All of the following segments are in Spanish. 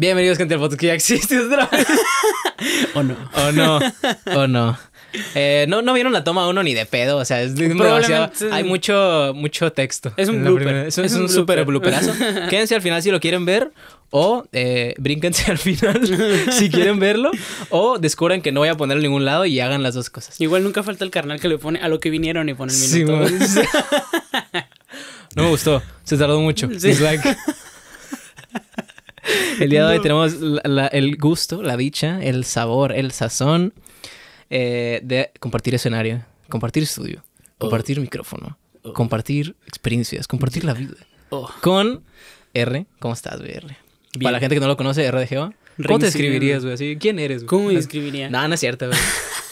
Bienvenidos gente de fotos que ya existe o no. O no. O no. Eh, no, no vieron la toma uno ni de pedo, o sea, es demasiado. Hay mucho, mucho texto. Es un es, un, super blooperazo. Quédense al final si lo quieren ver. O eh, brínquense al final si quieren verlo. O descubran que no voy a ponerlo en ningún lado y hagan las dos cosas. Igual nunca falta el carnal que le pone a lo que vinieron y pone el minuto. no me gustó. Se tardó mucho. El día de hoy tenemos el gusto, la dicha, el sabor, el sazón eh, de compartir escenario, compartir estudio, oh. compartir micrófono, oh. compartir experiencias, compartir la vida. Oh. Con R, ¿cómo estás, BR? Para la gente que no lo conoce, R de Geo, ¿Cómo te escribirías, güey? ¿Quién eres, güey? ¿Cómo me escribirías? No, no es cierto, güey.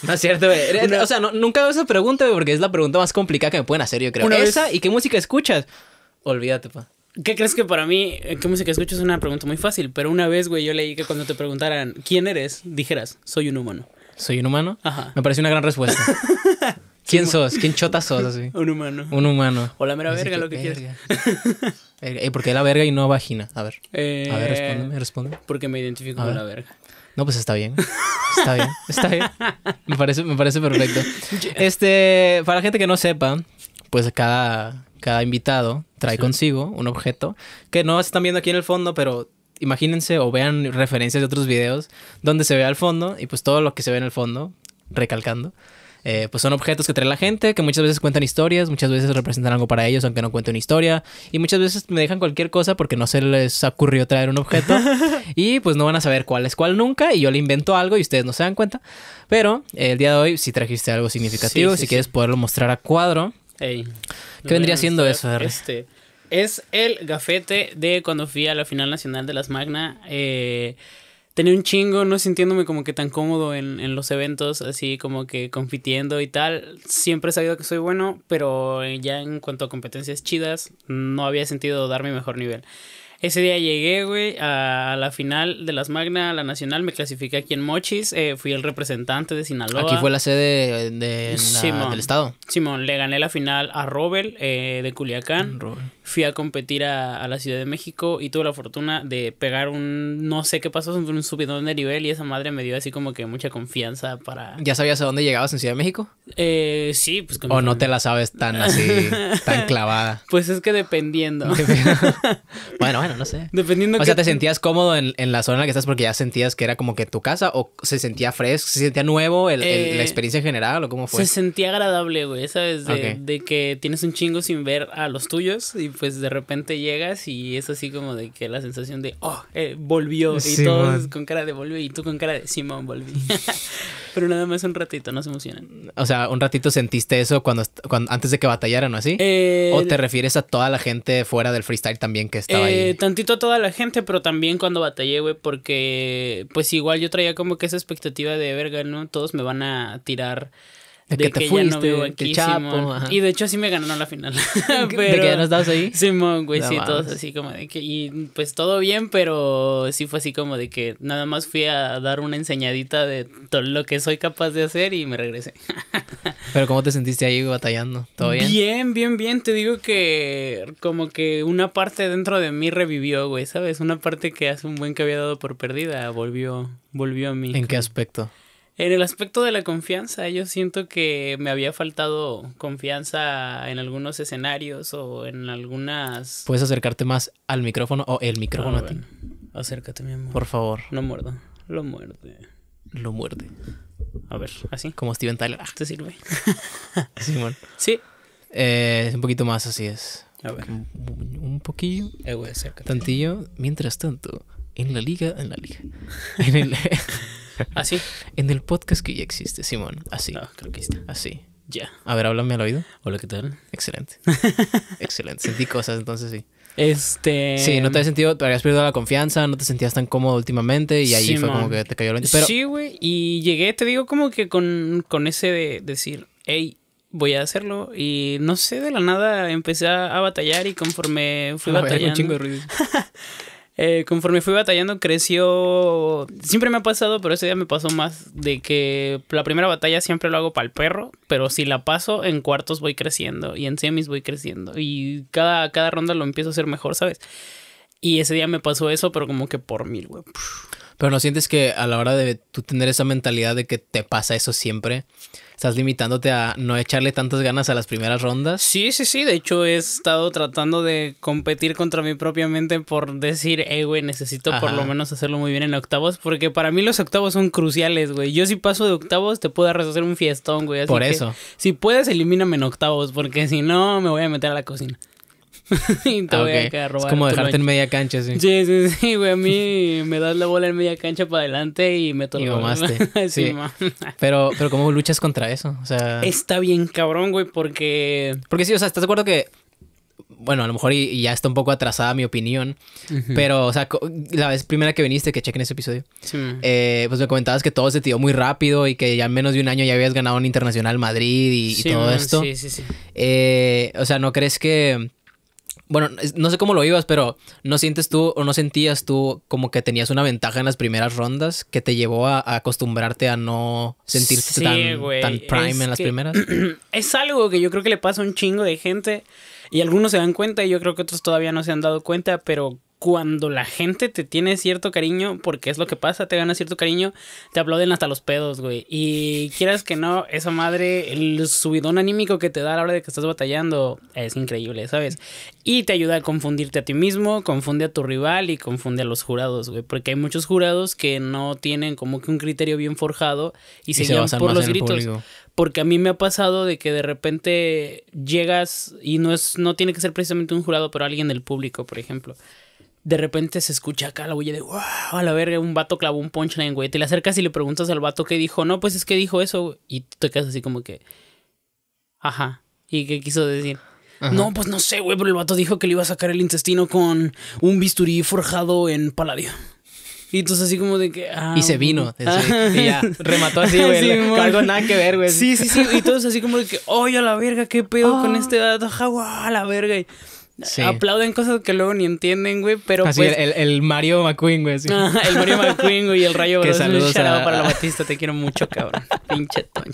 No es cierto, güey. O sea, nunca hago esa pregunta, güey, porque es la pregunta más complicada que me pueden hacer, yo creo. Esa y qué música escuchas. Olvídate, pa. ¿Qué crees que para mí, eh, qué música escucho es una pregunta muy fácil? Pero una vez, güey, yo leí que cuando te preguntaran quién eres, dijeras, soy un humano. ¿Soy un humano? Ajá. Me parece una gran respuesta. ¿Quién sos? ¿Quién chota sos? Así? Un humano. Un humano. O la mera verga, lo que quieras. Eh, ¿Por qué la verga y no vagina? A ver. a ver, respóndeme, eh, respóndeme. Porque me identifico con la verga. No, pues está bien. Está bien. Está bien. Me parece, me parece perfecto. Este, para la gente que no sepa, pues cada, cada invitado trae consigo un objeto que no están viendo aquí en el fondo, pero imagínense o vean referencias de otros videos donde se ve al fondo y pues todo lo que se ve en el fondo, recalcando. Eh, pues son objetos que trae la gente, que muchas veces cuentan historias, muchas veces representan algo para ellos, aunque no cuente una historia, y muchas veces me dejan cualquier cosa porque no se les ocurrió traer un objeto, y pues no van a saber cuál es cuál nunca, y yo le invento algo y ustedes no se dan cuenta, pero el día de hoy si trajiste algo significativo, si quieres poderlo mostrar a cuadro, ¿Qué vendría siendo eso, este, es el gafete de cuando fui a la final nacional de las Magna. Eh, tenía un chingo, no sintiéndome como que tan cómodo en, en, los eventos, así como que compitiendo y tal. Siempre he sabido que soy bueno, pero ya en cuanto a competencias chidas, no había sentido dar mi mejor nivel. Ese día llegué, güey, a la final de las Magna, a la Nacional, me clasifiqué aquí en Mochis, eh, fui el representante de Sinaloa. Aquí fue la sede de, del estado. Simón, le gané la final a Robel eh, de Culiacán fui a competir a, la Ciudad de México y tuve la fortuna de pegar un, no sé qué pasó, un subidón de nivel y esa madre me dio así como que mucha confianza para... ¿Ya sabías a dónde llegabas en Ciudad de México? Eh, sí, pues... Con o no te la sabes tan así, tan clavada. Pues es que dependiendo. bueno, bueno, no sé. Dependiendo... O sea, ¿te sentías cómodo en, la zona en la que estás porque ya sentías que era como que tu casa o se sentía fresco, se sentía nuevo el, la eh, experiencia en general o cómo fue? Se sentía agradable, güey, ¿sabes? De, de que tienes un chingo sin ver a los tuyos y pues de repente llegas y es así como de que la sensación de, oh, eh, volvió. y todos con cara de volvió y tú con cara de, Simón, volví. Pero nada más un ratito, no se emocionan. O sea, un ratito sentiste eso cuando, antes de que batallaran o así. Eh, ¿O te refieres a toda la gente fuera del freestyle también que estaba ahí? Eh, tantito a toda la gente, pero también cuando batallé, güey, porque pues igual yo traía como que esa expectativa de verga, ¿no? Todos me van a tirar de que, te ya no chapo, Y de hecho sí me ganaron la final. ¿De que no estabas ahí? Simón, güey, sí, todos así como de que... Y pues todo bien, pero sí fue así como de que nada más fui a dar una enseñadita de todo lo que soy capaz de hacer y me regresé. pero ¿cómo te sentiste ahí batallando? ¿Todo bien? Bien, bien, bien. Te digo que como que una parte dentro de mí revivió, güey, ¿sabes? Una parte que hace un buen que había dado por perdida volvió, volvió a mí. ¿En qué aspecto? En el aspecto de la confianza, yo siento que me había faltado confianza en algunos escenarios o en algunas... Puedes acercarte más al micrófono o el micrófono a ti. Ah, acércate, mi amor. Por favor. No muerdo. Lo muerde. Lo muerde. A ver, así. Como Steven Tyler. ¿Te sirve? Simón. Sí. Eh, un poquito más, así es. A ver. Un, poquillo. Eh, Tantillo. Mientras tanto, en la liga, en la liga. En el... Así. En el podcast que ya existe, Simón. Así. Ah, creo que Así. Ya. A ver, háblame al oído. Hola, ¿qué tal? Excelente. Excelente. Sentí cosas, entonces sí. Este. Sí, no te habías sentido, te habías perdido la confianza, no te sentías tan cómodo últimamente y ahí fue como que te cayó el Pero... Sí, güey. Y llegué, te digo, como que con, ese de decir, hey, voy a hacerlo. Y no sé, de la nada empecé a, batallar y conforme fui batallando. un chingo de ruido. Eh, conforme fui batallando creció, siempre me ha pasado, pero ese día me pasó más de que la primera batalla siempre lo hago para el perro, pero si la paso en cuartos voy creciendo y en semis voy creciendo y cada, cada ronda lo empiezo a hacer mejor, ¿sabes? Y ese día me pasó eso, pero como que por mil, güey. Pero no sientes que a la hora de tú tener esa mentalidad de que te pasa eso siempre, estás limitándote a no echarle tantas ganas a las primeras rondas. Sí, sí, sí. De hecho, he estado tratando de competir contra mí propiamente por decir, hey, güey, necesito por lo menos hacerlo muy bien en octavos, porque para mí los octavos son cruciales, güey. Yo si paso de octavos te puedo hacer un fiestón, güey. por eso. si puedes, elimíname en octavos, porque si no, me voy a meter a la cocina. y te ah, voy Es como dejarte en media cancha, sí. Sí, sí, sí, güey. A mí me das la bola en media cancha para adelante y me la mamaste. sí. pero, pero, ¿cómo luchas contra eso? O sea. Está bien cabrón, güey, porque. Porque sí, o sea, ¿estás de acuerdo que bueno, a lo mejor y, ya está un poco atrasada mi opinión, pero, o sea, la vez primera que viniste, que chequen ese episodio, eh, pues me comentabas que todo se tiró muy rápido y que ya en menos de un año ya habías ganado un Internacional Madrid y, todo esto. Sí, sí, sí. Eh, o sea, ¿no crees que bueno, no sé cómo lo ibas, pero ¿no sientes tú o no sentías tú como que tenías una ventaja en las primeras rondas que te llevó a, acostumbrarte a no sentirte tan, prime en las primeras? Es algo que yo creo que le pasa a un chingo de gente y algunos se dan cuenta y yo creo que otros todavía no se han dado cuenta, pero cuando la gente te tiene cierto cariño, porque es lo que pasa, te gana cierto cariño, te aplauden hasta los pedos, güey. Y quieras que no, esa madre, el subidón anímico que te da a la hora de que estás batallando es increíble, ¿sabes? Y te ayuda a confundirte a ti mismo, confunde a tu rival y confunde a los jurados, güey. Porque hay muchos jurados que no tienen como que un criterio bien forjado y, se, llevan por los gritos. Porque a mí me ha pasado de que de repente llegas y no es, no tiene que ser precisamente un jurado, pero alguien del público, por ejemplo de repente se escucha acá la huella de, wow, a la verga, un vato clavó un punchline, güey. Te le acercas y le preguntas al vato qué dijo. No, pues es que dijo eso. Y te quedas así como que, ajá. ¿Y qué quiso decir? No, pues no sé, güey, pero el vato dijo que le iba a sacar el intestino con un bisturí forjado en paladio. Y entonces así como de que... Ah, y se vino. y ya, remató así, güey. algo nada que ver, güey. Sí, sí, sí. Y todos así como de que, oye, a la verga, qué pedo con ah. este dato. wow, a la verga. Y... Aplauden cosas que luego ni entienden, güey, pero Así pues... el, el, Mario McQueen, güey. el Mario McQueen, y el Rayo Bros. saludos para la Batista, te quiero mucho, cabrón. Pinche Toño.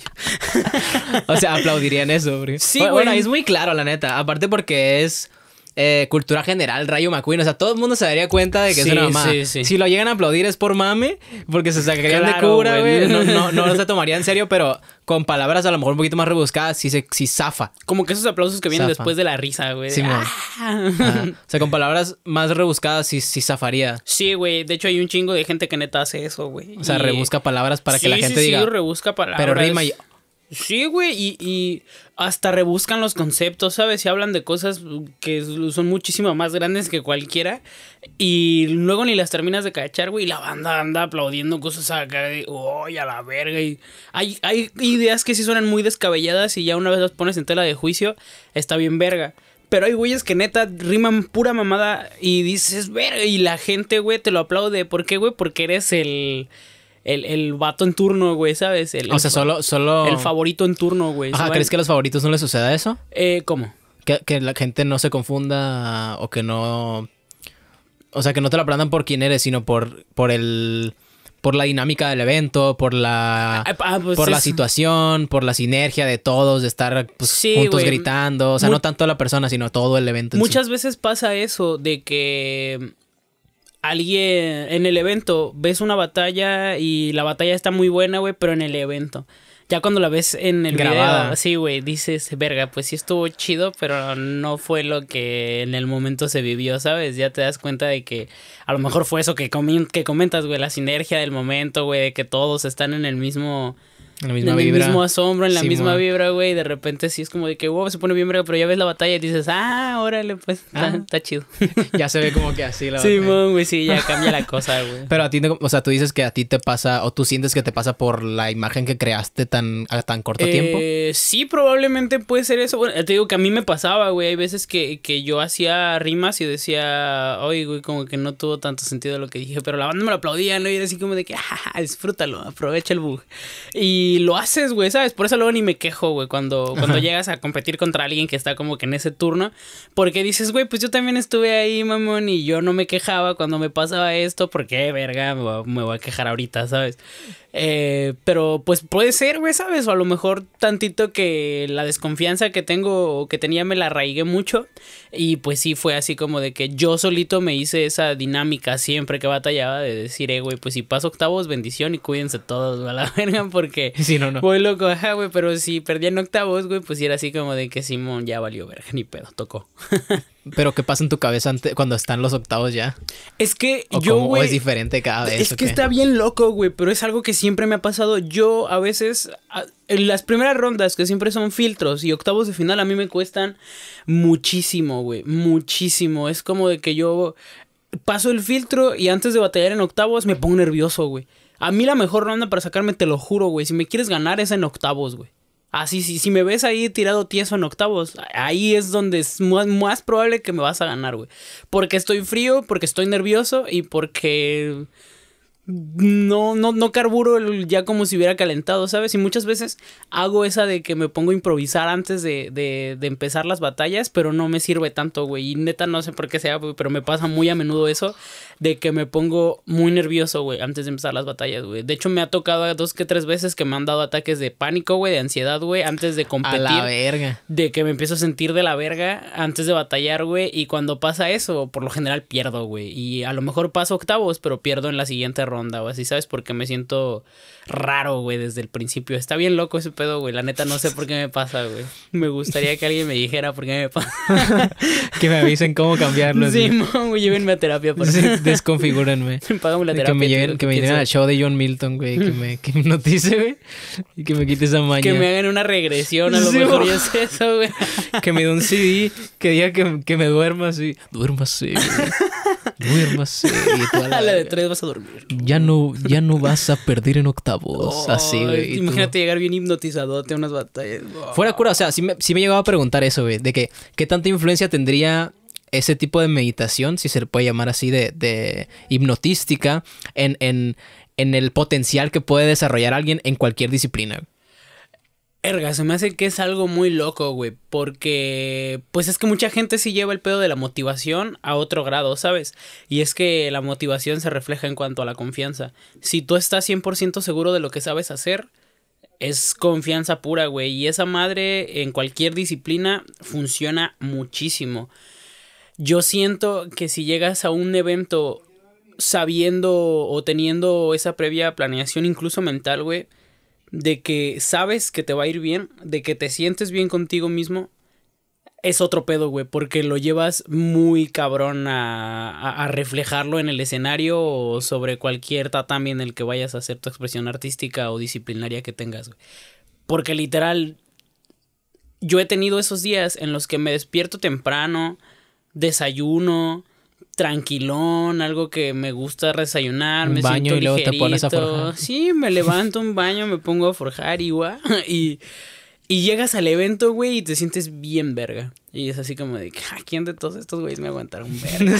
o sea, aplaudirían eso, güey. Sí, güey. Bueno, es muy claro, la neta. Aparte porque es eh, cultura general, Rayo McQueen. O sea, todo el mundo se daría cuenta de que es una mamá. Si lo llegan a aplaudir es por mame, porque se sacarían de cura, güey. No, no, no se tomaría en serio, pero con palabras a lo mejor un poquito más rebuscadas, si sí zafa. Como que esos aplausos que vienen después de la risa, güey. Sí, ah. O sea, con palabras más rebuscadas, sí, sí zafaría. Sí, güey. De hecho, hay un chingo de gente que neta hace eso, güey. O sea, rebusca palabras para que la gente diga. Sí, rebusca palabras. Pero rima Sí, güey, y, hasta rebuscan los conceptos, ¿sabes? Y hablan de cosas que son muchísimo más grandes que cualquiera. Y luego ni las terminas de cachar, güey. Y la banda anda aplaudiendo cosas acá de, a la verga! Y hay, hay ideas que sí suenan muy descabelladas y ya una vez las pones en tela de juicio, está bien verga. Pero hay güeyes que neta riman pura mamada y dices, verga. Y la gente, güey, te lo aplaude. ¿Por qué, güey? Porque eres el el, el vato en turno, güey, ¿sabes? El, o sea, solo, solo... El favorito en turno, güey. Ajá, ¿crees que a los favoritos no les suceda eso? Eh, ¿cómo? Que, la gente no se confunda o que no... O sea, que no te la aprendan por quién eres, sino por, por el... Por la dinámica del evento, por la... Ah, ah, ah, pues por la situación, por la sinergia de todos, de estar pues, juntos gritando. O sea, no tanto la persona, sino todo el evento. Muchas veces pasa eso de que alguien en el evento ves una batalla y la batalla está muy buena, güey, pero en el evento. Ya cuando la ves en el grabado video, sí, güey, dices, verga, pues sí estuvo chido, pero no fue lo que en el momento se vivió, ¿sabes? Ya te das cuenta de que a lo mejor fue eso que, que comentas, güey, la sinergia del momento, güey, de que todos están en el mismo en, la misma vibra. el mismo asombro, en la misma vibra, güey. De repente sí es como de que, wow, se pone bien verga, pero ya ves la batalla y dices, ah, órale, pues, ah. está, chido. ya se ve como que así la sí, Sí, güey, sí, ya cambia la cosa, güey. Pero a ti, o sea, tú dices que a ti te pasa, o tú sientes que te pasa por la imagen que creaste tan, a tan corto eh, tiempo. Sí, probablemente puede ser eso. Bueno, te digo que a mí me pasaba, güey. Hay veces que, que yo hacía rimas y decía, oye, güey, como que no tuvo tanto sentido lo que dije, pero la banda me lo aplaudía, ¿no? Y era así como de que, ah, disfrútalo, aprovecha el bug. Y y lo haces, güey, ¿sabes? Por eso luego ni me quejo, güey, cuando, cuando llegas a competir contra alguien que está como que en ese turno. Porque dices, güey, pues yo también estuve ahí, mamón, y yo no me quejaba cuando me pasaba esto, porque, verga, me voy, a quejar ahorita, ¿sabes? Eh, pero pues puede ser, güey, ¿sabes? O a lo mejor tantito que la desconfianza que tengo que tenía me la arraigué mucho. Y pues sí fue así como de que yo solito me hice esa dinámica siempre que batallaba de decir, eh, güey, pues si paso octavos, bendición y cuídense todos, a la verga, porque no, no. Voy loco, ajá, güey, pero si perdía en octavos, güey, pues era así como de que Simón ya valió verga, ni pedo, tocó. pero ¿qué pasa en tu cabeza cuando están los octavos ya? Es que yo, güey... es diferente cada vez. Es que está bien loco, güey, pero es algo que siempre me ha pasado. Yo a veces, en las primeras rondas, que siempre son filtros y octavos de final, a mí me cuestan muchísimo, güey, muchísimo. Es como de que yo paso el filtro y antes de batallar en octavos me pongo nervioso, güey. A mí la mejor ronda para sacarme, te lo juro, güey. Si me quieres ganar es en octavos, güey. Así, ah, si, me ves ahí tirado tieso en octavos, ahí es donde es más probable que me vas a ganar, güey. Porque estoy frío, porque estoy nervioso y porque no, no, no carburo ya como si hubiera calentado, ¿sabes? Y muchas veces hago esa de que me pongo a improvisar antes de, empezar las batallas, pero no me sirve tanto, güey. Y neta no sé por qué sea, pero me pasa muy a menudo eso de que me pongo muy nervioso, güey, antes de empezar las batallas, güey. De hecho, me ha tocado dos que tres veces que me han dado ataques de pánico, güey, de ansiedad, güey, antes de competir. A la verga. De que me empiezo a sentir de la verga antes de batallar, güey. Y cuando pasa eso, por lo general pierdo, güey. Y a lo mejor paso octavos, pero pierdo en la siguiente ronda ronda o así, ¿sabes? Porque me siento raro, güey, desde el principio. Está bien loco ese pedo, güey. La neta no sé por qué me pasa, güey. Me gustaría que alguien me dijera por qué me pasa. que me avisen cómo cambiarlo. Sí, güey, llévenme a terapia. Por favor. desconfigúrenme. Págame la terapia. Que me lleven, que me al show de John Milton, güey. Que me, que notice, güey. Y que me quite esa maña. Que me hagan una regresión, a lo mejor es eso, güey. que me den un CD, que diga que, que me duerma así. Duerma así, güey. Duérmase. a la, de tres vas a dormir ya no, ya no vas a perder en octavos. así, güey. Imagínate llegar bien hipnotizado, a unas batallas. Fuera cura, o sea, si me, si llegaba a preguntar eso, güey, de que qué tanta influencia tendría ese tipo de meditación, si se le puede llamar así, de, de hipnotística, en, en, en el potencial que puede desarrollar alguien en cualquier disciplina. Erga, se me hace que es algo muy loco, güey, porque pues es que mucha gente sí lleva el pedo de la motivación a otro grado, ¿sabes? Y es que la motivación se refleja en cuanto a la confianza. Si tú estás 100% seguro de lo que sabes hacer, es confianza pura, güey, y esa madre en cualquier disciplina funciona muchísimo. Yo siento que si llegas a un evento sabiendo o teniendo esa previa planeación incluso mental, güey, de que sabes que te va a ir bien, de que te sientes bien contigo mismo, es otro pedo, güey, porque lo llevas muy cabrón a, a, reflejarlo en el escenario o sobre cualquier tatami en el que vayas a hacer tu expresión artística o disciplinaria que tengas, güey. Porque literal, yo he tenido esos días en los que me despierto temprano, desayuno, tranquilón, algo que me gusta desayunar, me baño y luego te pones a forjar. Sí, me levanto un baño, me pongo a forjar y y y llegas al evento, güey, y te sientes bien verga. Y es así como de, ah, quién de todos estos güeyes me aguantaron verga?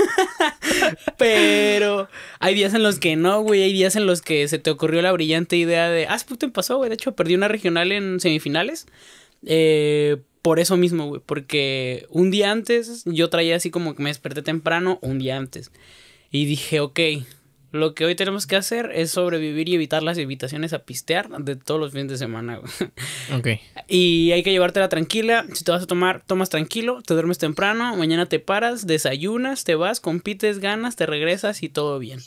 Pero hay días en los que no, güey. Hay días en los que se te ocurrió la brillante idea de, ah, puto, te pasó, güey. De hecho, perdí una regional en semifinales. Eh, por eso mismo, güey. Porque un día antes yo traía así como que me desperté temprano, un día antes. Y dije, ok, lo que hoy tenemos que hacer es sobrevivir y evitar las invitaciones a pistear de todos los fines de semana. Güey. Ok. Y hay que llevártela tranquila. Si te vas a tomar, tomas tranquilo, te duermes temprano, mañana te paras, desayunas, te vas, compites, ganas, te regresas y todo bien.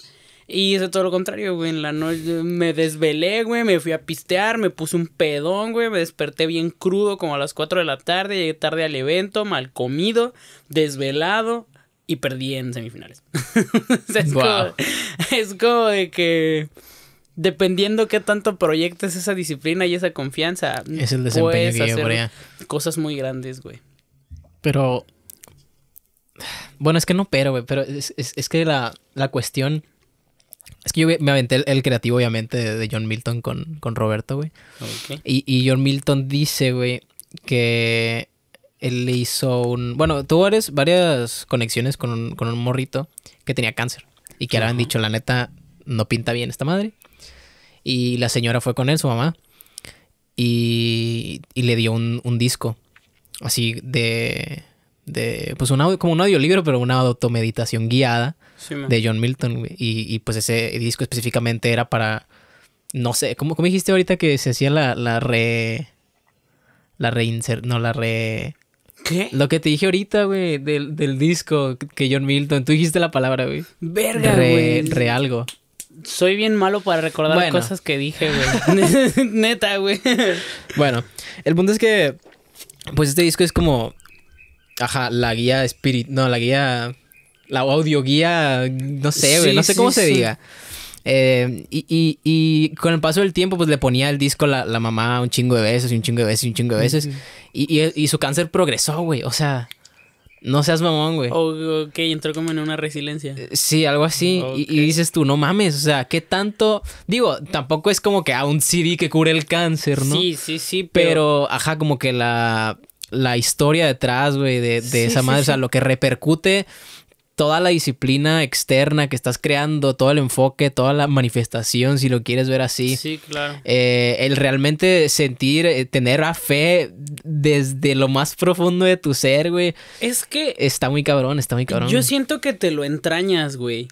Y hice todo lo contrario, güey. En la noche me desvelé, güey. Me fui a pistear, me puse un pedón, güey. Me desperté bien crudo, como a las 4 de la tarde. Llegué tarde al evento, mal comido, desvelado. Y perdí en semifinales. es, como, de que dependiendo qué tanto proyectes esa disciplina y esa confianza, es el desempeño puedes hacer cosas muy grandes, güey. Pero. Bueno, es que no, pero, güey. Pero es, que la, la, cuestión es que yo me aventé el, creativo, obviamente, de, John Milton con, Roberto, güey. Y, John Milton dice, güey, que él le hizo un... Bueno, tuvo varias, varias conexiones con un, morrito que tenía cáncer. Y que ahora han habían dicho, la neta, no pinta bien esta madre. Y la señora fue con él, su mamá. Y, le dio un, un disco. Así de de pues un como un audiolibro, pero una automeditación guiada de John Milton. Güey. Y, pues ese disco específicamente era para, no sé, ¿cómo, cómo dijiste ahorita que se hacía la, la re... La reinser... no, la re... ¿Qué? Lo que te dije ahorita, güey, del, disco que John Milton, tú dijiste la palabra, güey. Verga, güey. Re algo. Soy bien malo para recordar cosas que dije, güey. Neta, güey. Bueno, el punto es que, pues este disco es como, ajá, la guía espíritu, no, la guía la audioguía, no sé, güey. no sé cómo se diga. Eh, y, y, y, con el paso del tiempo, pues le ponía el disco la, la, mamá un chingo de veces, y un chingo de veces, y un chingo de veces. y, y, y, su cáncer progresó, güey. O sea, no seas mamón, güey. O... Que entró como en una resiliencia. Eh, sí, algo así. Y, dices tú, no mames, o sea, ¿qué tanto? Digo, tampoco es como que a un CD que cure el cáncer, ¿no? Sí, sí, sí. Pero, ajá, como que la, la historia detrás, güey, de, de esa madre, o sea, lo que repercute toda la disciplina externa que estás creando, todo el enfoque, toda la manifestación, si lo quieres ver así. Sí, claro. Eh, el realmente sentir, eh, tener la fe desde lo más profundo de tu ser, güey. Es que... Está muy cabrón, está muy cabrón. Yo siento que te lo entrañas, güey.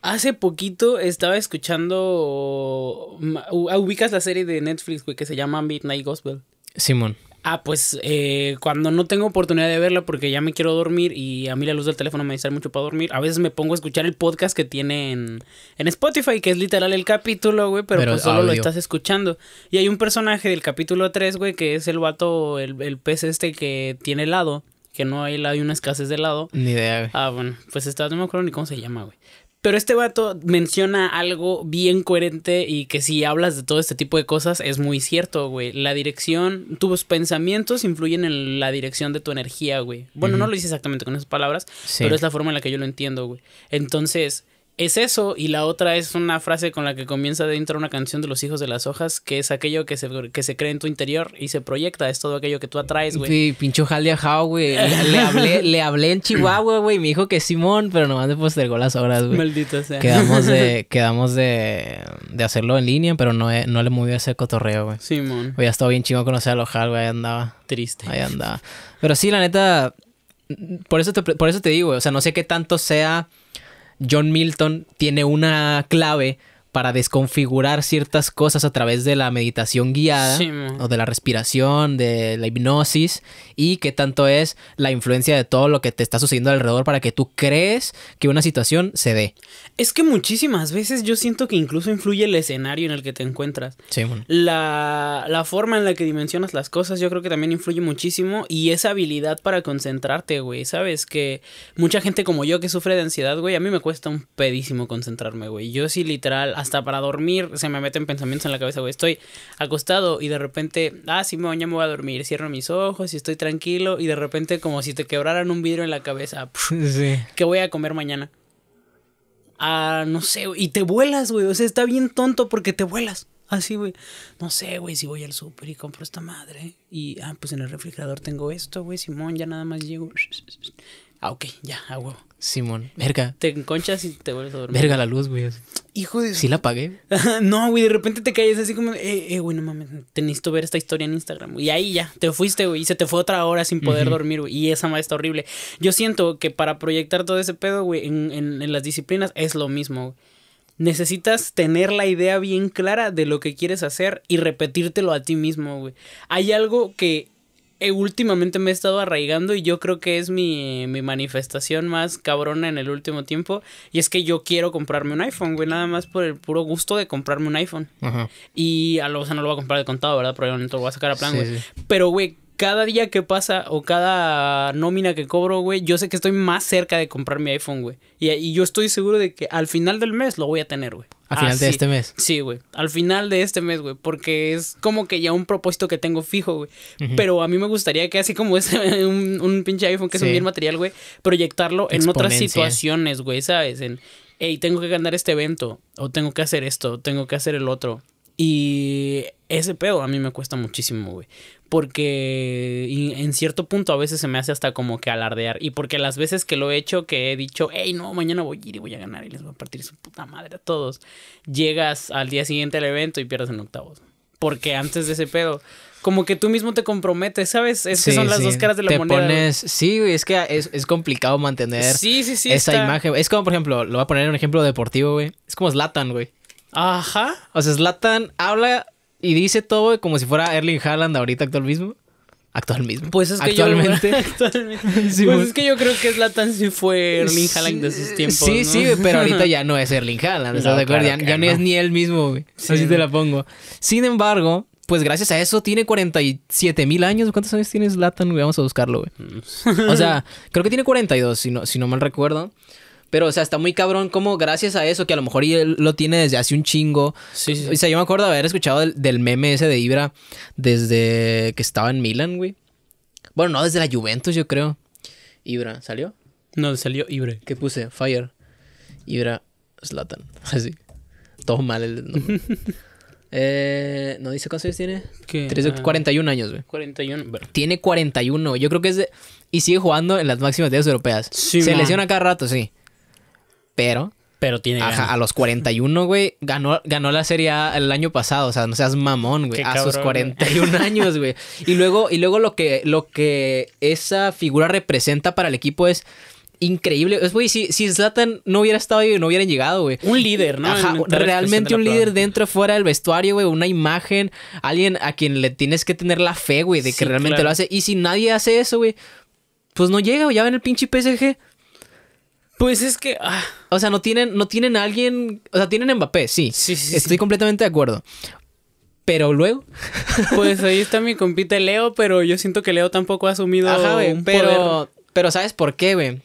Hace poquito estaba escuchando... Ah, ubicas la serie de Netflix, güey, que se llama Midnight Gospel. Simón ah, pues eh, cuando no tengo oportunidad de verla porque ya me quiero dormir y a mí la luz del teléfono me distrae mucho para dormir, a veces me pongo a escuchar el podcast que tiene en, Spotify, que es literal el capítulo, güey, pero, pues solo lo estás escuchando. Y hay un personaje del capítulo 3, güey, que es el vato, el, pez este que tiene helado, que no hay helado, y una escasez de helado. Ni idea, güey. Ah, bueno, pues está, no me acuerdo ni cómo se llama, güey. Pero este vato menciona algo bien coherente y que si hablas de todo este tipo de cosas es muy cierto, güey. La dirección, tus pensamientos influyen en la dirección de tu energía, güey. Bueno, no lo hice exactamente con esas palabras, pero es la forma en la que yo lo entiendo, güey. Entonces, es eso y la otra es una frase con la que comienza dentro una canción de los hijos de las hojas que es aquello que se, que se cree en tu interior y se proyecta es todo aquello que tú atraes güey sí pincho jale güey le, hablé en Chihuahua güey me dijo que Simón pero nomás después postergó las horas güey maldito sea quedamos de de, hacerlo en línea pero no, eh, no le movió ese cotorreo güey Simón Oye, ha estado bien chingo conocer a Lojal, güey ahí andaba triste ahí andaba pero sí la neta por eso te, por eso te digo o sea no sé qué tanto sea John Milton tiene una clave para desconfigurar ciertas cosas a través de la meditación guiada o de la respiración, de la hipnosis y qué tanto es la influencia de todo lo que te está sucediendo alrededor para que tú crees que una situación se dé. Es que muchísimas veces yo siento que incluso influye el escenario en el que te encuentras. Sí, la, la forma en la que dimensionas las cosas yo creo que también influye muchísimo y esa habilidad para concentrarte, güey, ¿sabes? Que mucha gente como yo que sufre de ansiedad, güey, a mí me cuesta un pedísimo concentrarme, güey. Yo sí literal hasta para dormir se me meten pensamientos en la cabeza, güey. Estoy acostado y de repente, ah, sí, ya me voy a dormir, cierro mis ojos y estoy tranquilo y de repente como si te quebraran un vidrio en la cabeza. Sí. ¿Qué voy a comer mañana? Ah, no sé, y te vuelas, güey. O sea, está bien tonto porque te vuelas. Así, güey. No sé, güey, si voy al súper y compro esta madre. Y, ah, pues en el refrigerador tengo esto, güey. Simón, ya nada más llego. Ah, ok, ya, a Simón, verga. Te enconchas y te vuelves a dormir. Verga la luz, güey. Hijo de. Sí la apagué. no, güey, de repente te caes así como, eh, eh, güey, no mames, te necesito ver esta historia en Instagram. Y ahí ya, te fuiste, güey, y se te fue otra hora sin poder dormir, güey. Y esa madre está horrible. Yo siento que para proyectar todo ese pedo, güey, en, en, las disciplinas es lo mismo, güey. Necesitas tener la idea bien clara de lo que quieres hacer y repetírtelo a ti mismo, güey. Hay algo que eh, últimamente me he estado arraigando y yo creo que es mi, mi, manifestación más cabrona en el último tiempo. Y es que yo quiero comprarme un iPhone, güey, nada más por el puro gusto de comprarme un iPhone. Ajá. Y a lo, o sea, no lo voy a comprar de contado, ¿verdad? Probablemente lo voy a sacar a plan, güey. Pero, güey, cada día que pasa o cada nómina que cobro, güey, yo sé que estoy más cerca de comprar mi iPhone, güey. Y, y yo estoy seguro de que al final del mes lo voy a tener, güey. Al final de este mes. Sí, güey. Al final de este mes, güey. Porque es como que ya un propósito que tengo fijo, güey. Pero a mí me gustaría que así como es un, pinche iPhone que es un bien material, güey, proyectarlo en otras situaciones, güey, ¿sabes? En, hey, tengo que ganar este evento, o tengo que hacer esto, o tengo que hacer el otro. Y ese pedo a mí me cuesta muchísimo, güey. Porque en cierto punto a veces se me hace hasta como que alardear. Y porque las veces que lo he hecho, que he dicho, hey, no, mañana voy a ir y voy a ganar y les voy a partir su puta madre a todos. Llegas al día siguiente al evento y pierdes en octavos. Porque antes de ese pedo, como que tú mismo te comprometes, ¿sabes? Es que son las dos caras de la te Pones... Sí, güey, es que es, complicado mantener esa imagen. Es como, por ejemplo, lo voy a poner en un ejemplo deportivo, güey. Es como Slatan, güey. Ajá. O sea, Zlatan habla y dice todo como si fuera Erling Haaland ahorita actual mismo. Actual mismo. Pues es que actualmente. Pues, pues, es que yo creo que Zlatan sí fue Erling Haaland de sus tiempos. Sí, sí, pero ahorita ya no es Erling Haaland, ¿estás de acuerdo? ya, no, es ni él mismo, güey. Así te la pongo. Sin embargo, pues gracias a eso tiene 47 mil años. ¿Cuántos años tiene Zlatan? Vamos a buscarlo, güey. Mm. O sea, creo que tiene 42, si no, si no mal recuerdo. Pero, o sea, está muy cabrón como gracias a eso, que a lo mejor él lo tiene desde hace un chingo. O sea, yo me acuerdo haber escuchado del, meme ese de Ibra desde que estaba en Milan, güey. Bueno, no, desde la Juventus, yo creo. Ibra, ¿salió? No, salió Ibra. ¿Qué puse? Fire. Ibra Slatan. Así. Todo mal el eh, ¿No dice cuántos años tiene? ¿Qué? 41 ah. años, güey. 41. Tiene 41. Yo creo que es de... Y sigue jugando en las máximas ligas europeas. Se lesiona cada rato, sí pero... tiene a los 41, güey, ganó, ganó la Serie el año pasado, o sea, no seas mamón, güey, a sus 41 años, güey. Y luego y luego lo que lo que esa figura representa para el equipo es increíble. Es, güey, si, si Zlatan no hubiera estado ahí, no hubieran llegado, güey. Un líder, ¿no? Ajá, realmente un líder dentro dentro, fuera del vestuario, güey. Una imagen, alguien a quien le tienes que tener la fe, güey, de que realmente lo hace. Y si nadie hace eso, güey, pues no llega, güey. Ya ven el pinche PSG. Pues es que. Ah. O sea, no tienen, no tienen a alguien. O sea, tienen Mbappé, sí. Sí, sí. Estoy completamente de acuerdo. Pero luego. pues ahí está mi compita Leo, pero yo siento que Leo tampoco ha asumido. Ajá, Pero, pero ¿sabes por qué, güey?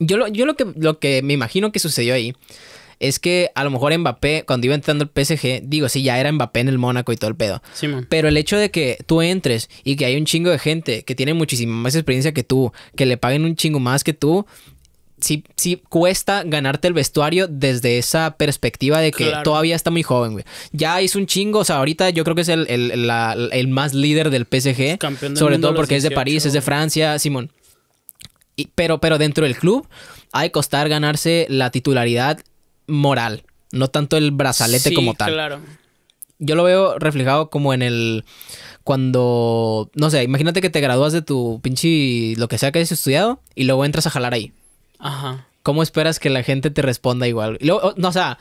Yo, lo, yo lo, que, lo que me imagino que sucedió ahí es que a lo mejor Mbappé, cuando iba entrando el PSG, digo, sí, ya era Mbappé en el Mónaco y todo el pedo. Sí, man. Pero el hecho de que tú entres y que hay un chingo de gente que tiene muchísima más experiencia que tú, que le paguen un chingo más que tú, sí, sí cuesta ganarte el vestuario desde esa perspectiva de que todavía está muy joven, güey. Ya hizo un chingo, o sea, ahorita yo creo que es el, más líder del PSG, sobre todo porque es de París, es de Francia, Simón. pero, pero dentro del club hay que costar ganarse la titularidad moral, no tanto el brazalete como tal. Claro. Yo lo veo reflejado como en el. Cuando. No sé, imagínate que te gradúas de tu pinche. Lo que sea que hayas estudiado. Y luego entras a jalar ahí. Ajá. ¿Cómo esperas que la gente te responda igual? Y luego, no, o sea,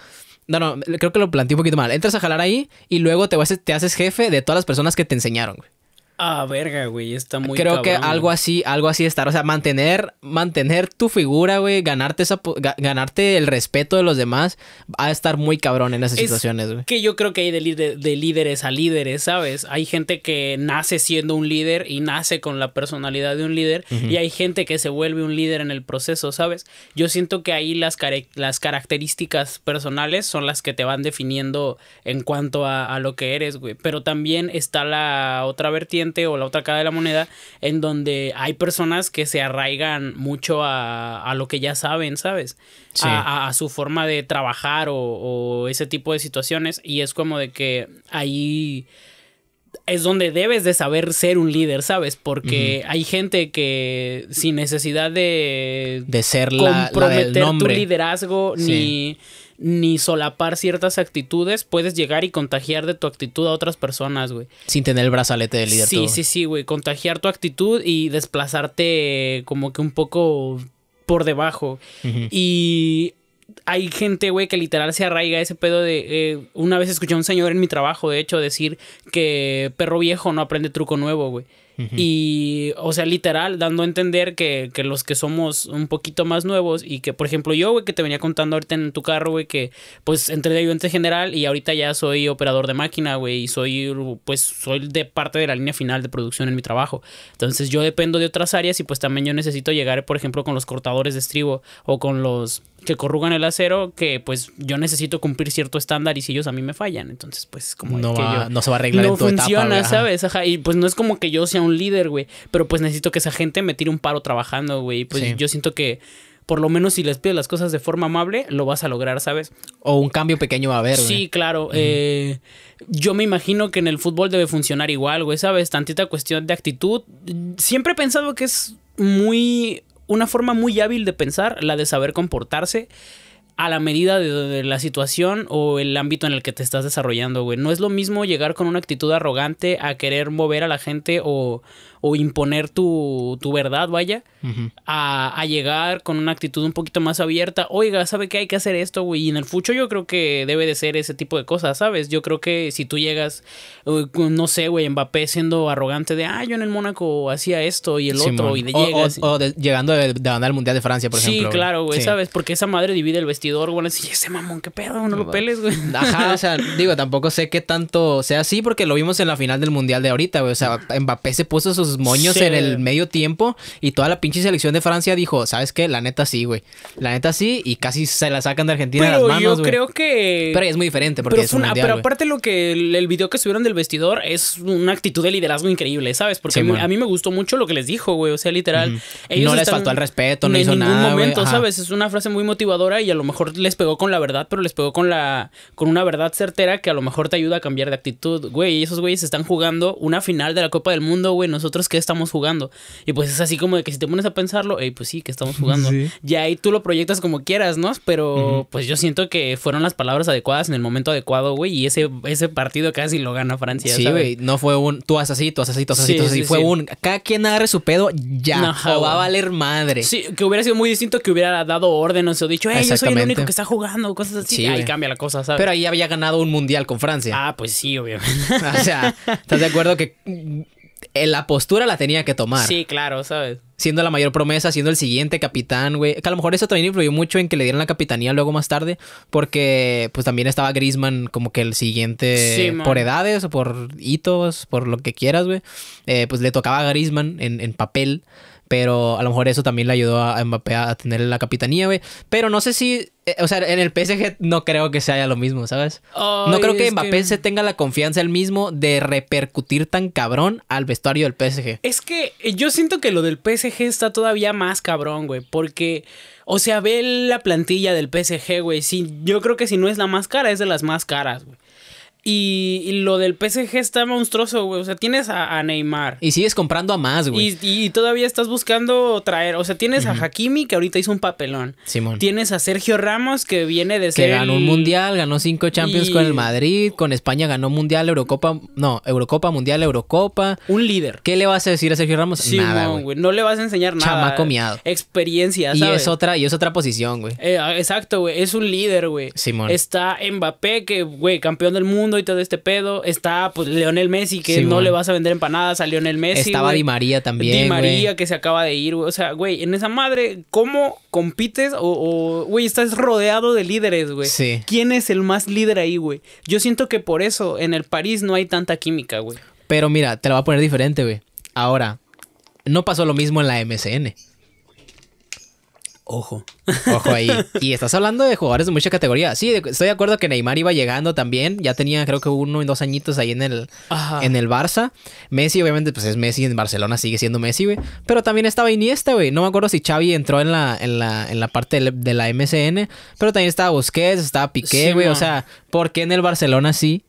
no, no, creo que lo planteé un poquito mal. Entras a jalar ahí y luego te, vas, te haces jefe de todas las personas que te enseñaron, güey. Ah, verga, güey, está muy Creo que algo así, algo así estar, o sea, mantener mantener tu figura, güey, ganarte esa ganarte el respeto de los demás, va a estar muy cabrón en esas situaciones, güey. Que yo creo que hay de, líderes a líderes, ¿sabes? Hay gente que nace siendo un líder y nace con la personalidad de un líder y hay gente que se vuelve un líder en el proceso, ¿sabes? Yo siento que ahí las las características personales son las que te van definiendo en cuanto a, a lo que eres, güey, pero también está la otra vertiente o la otra cara de la moneda en donde hay personas que se arraigan mucho a, lo que ya saben, ¿sabes? A, su forma de trabajar o, ese tipo de situaciones y es como de que ahí es donde debes de saber ser un líder, ¿sabes? Porque hay gente que sin necesidad de... De ser comprometer tu liderazgo ni ni solapar ciertas actitudes, puedes llegar y contagiar de tu actitud a otras personas, güey. Sin tener el brazalete de líder. Sí, sí, sí, güey. Contagiar tu actitud y desplazarte como que un poco por debajo. Y hay gente, güey, que literal se arraiga ese pedo de... Eh, una vez escuché a un señor en mi trabajo, de hecho, decir que perro viejo no aprende truco nuevo, güey. Y, o sea, literal, dando a entender que, que, los que somos un poquito más nuevos y que, por ejemplo, yo, güey, que te venía contando ahorita en tu carro, güey, que pues entré de ayudante general y ahorita ya soy operador de máquina, güey, y soy, pues, soy de parte de la línea final de producción en mi trabajo. Entonces yo dependo de otras áreas y pues también yo necesito llegar, por ejemplo, con los cortadores de estribo o con los que corrugan el acero que pues yo necesito cumplir cierto estándar y si ellos a mí me fallan, entonces pues como no, no se va a arreglar en tu funciona, ¿sabes? y pues no es como que yo sea un líder, güey, pero pues necesito que esa gente me tire un paro trabajando, güey, pues yo siento que por lo menos si les pides las cosas de forma amable, lo vas a lograr, ¿sabes? O un cambio pequeño va a haber. Sí, claro. Eh, yo me imagino que en el fútbol debe funcionar igual, güey, ¿sabes? Tantita cuestión de actitud. Siempre he pensado que es muy una forma muy hábil de pensar, la de saber comportarse, a la medida de, la situación o el ámbito en el que te estás desarrollando, güey. No es lo mismo llegar con una actitud arrogante a querer mover a la gente o, imponer tu, verdad, vaya, a, llegar con una actitud un poquito más abierta. Oiga, ¿sabe que hay que hacer esto, güey? Y en el fucho yo creo que debe de ser ese tipo de cosas, ¿sabes? Yo creo que si tú llegas, no sé, güey, Mbappé siendo arrogante de, ah, yo en el Mónaco hacía esto y el otro, y o, llegando de, ganar el Mundial de Francia, por ejemplo. Sí, claro, güey, ¿sabes? Porque esa madre divide el vestido vestidor, güey. ese mamón, qué pedo, no, lo peles, güey. Ajá, o sea, digo, tampoco sé qué tanto sea así porque lo vimos en la final del mundial de ahorita, güey. O sea, Mbappé se puso sus moños en el medio tiempo y toda la pinche selección de Francia dijo, ¿sabes qué? La neta sí, güey. La neta sí y casi se la sacan de Argentina pero de las manos, yo creo que... Pero es muy diferente porque pero es una Pero aparte lo que... El, video que subieron del vestidor es una actitud de liderazgo increíble, ¿sabes? Porque a, mí, me gustó mucho lo que les dijo, güey. O sea, literal... ellos no les faltó el respeto, no hizo nada, momento, ¿sabes? Es una frase muy motivadora y a lo mejor mejor les pegó con la verdad, pero les pegó con la con una verdad certera que a lo mejor te ayuda a cambiar de actitud, güey. Esos güeyes están jugando una final de la Copa del Mundo, güey. Nosotros qué estamos jugando. Y pues es así como de que si te pones a pensarlo, hey, pues sí, que estamos jugando. Y ahí tú lo proyectas como quieras, ¿no? Pero pues yo siento que fueron las palabras adecuadas en el momento adecuado, güey. Y ese, ese partido casi lo gana Francia. Sí, güey. No fue un tú haces así, tú haces así, tú haces así, tú así. Fue un cada quien agarre su pedo ya. o va a valer madre. Sí, que hubiera sido muy distinto que hubiera dado órdenes o dicho, hey, yo el único que está jugando, cosas así. ahí cambia la cosa, ¿sabes? Pero ahí había ganado un mundial con Francia. Ah, pues sí, obviamente. o sea, ¿estás de acuerdo que la postura la tenía que tomar? Sí, claro, ¿sabes? Siendo la mayor promesa, siendo el siguiente capitán, güey. Que a lo mejor eso también influyó mucho en que le dieran la capitanía luego más tarde, porque pues también estaba Grisman como que el siguiente, por edades o por hitos, por lo que quieras, güey. Eh, pues le tocaba a Grisman en, en papel pero a lo mejor eso también le ayudó a Mbappé a tener la capitanía, güey. Pero no sé si, eh, o sea, en el PSG no creo que sea lo mismo, ¿sabes? no creo que Mbappé se tenga la confianza él mismo de repercutir tan cabrón al vestuario del PSG. Es que eh, yo siento que lo del PSG está todavía más cabrón, güey, porque... O sea, ve la plantilla del PSG, güey. Sí, yo creo que si no es la más cara, es de las más caras, güey. Y, lo del PSG está monstruoso, güey. O sea, tienes a, Neymar. Y sigues comprando a más, güey. Y, todavía estás buscando traer. O sea, tienes a Hakimi, que ahorita hizo un papelón. Simón. Tienes a Sergio Ramos, que viene de que ser. ganó un mundial, ganó cinco Champions con el Madrid. Con España ganó mundial, Eurocopa. No, Eurocopa, mundial, Eurocopa. Un líder. ¿Qué le vas a decir a Sergio Ramos? nada, güey. No, le vas a enseñar nada. Chamaco miado. Experiencia, Y es otra, y es otra posición, güey. Eh, exacto, güey. Es un líder, güey. Simón. Está Mbappé, que, güey, campeón del mundo y todo este pedo. Está, pues, Leonel Messi, que no le vas a vender empanadas a Leonel Messi. Estaba Di María también. Di María, que se acaba de ir, güey. O sea, güey, en esa madre, ¿cómo compites? O, güey, estás rodeado de líderes, güey. Sí. ¿Quién es el más líder ahí, güey? Yo siento que por eso en el París no hay tanta química, güey. Pero mira, te lo voy a poner diferente, güey. Ahora, no pasó lo mismo en la MCN. Ojo. Ojo ahí. Y estás hablando de jugadores de mucha categoría. Sí, estoy de acuerdo que Neymar iba llegando también. Ya tenía creo que uno y dos añitos ahí en el, en el Barça. Messi, obviamente, pues es Messi. En Barcelona sigue siendo Messi, güey. Pero también estaba Iniesta, güey. No me acuerdo si Xavi entró en la, en la, en la parte de la, MCN. Pero también estaba Busquets, estaba Piqué, güey. O sea, ¿por qué en el Barcelona sí?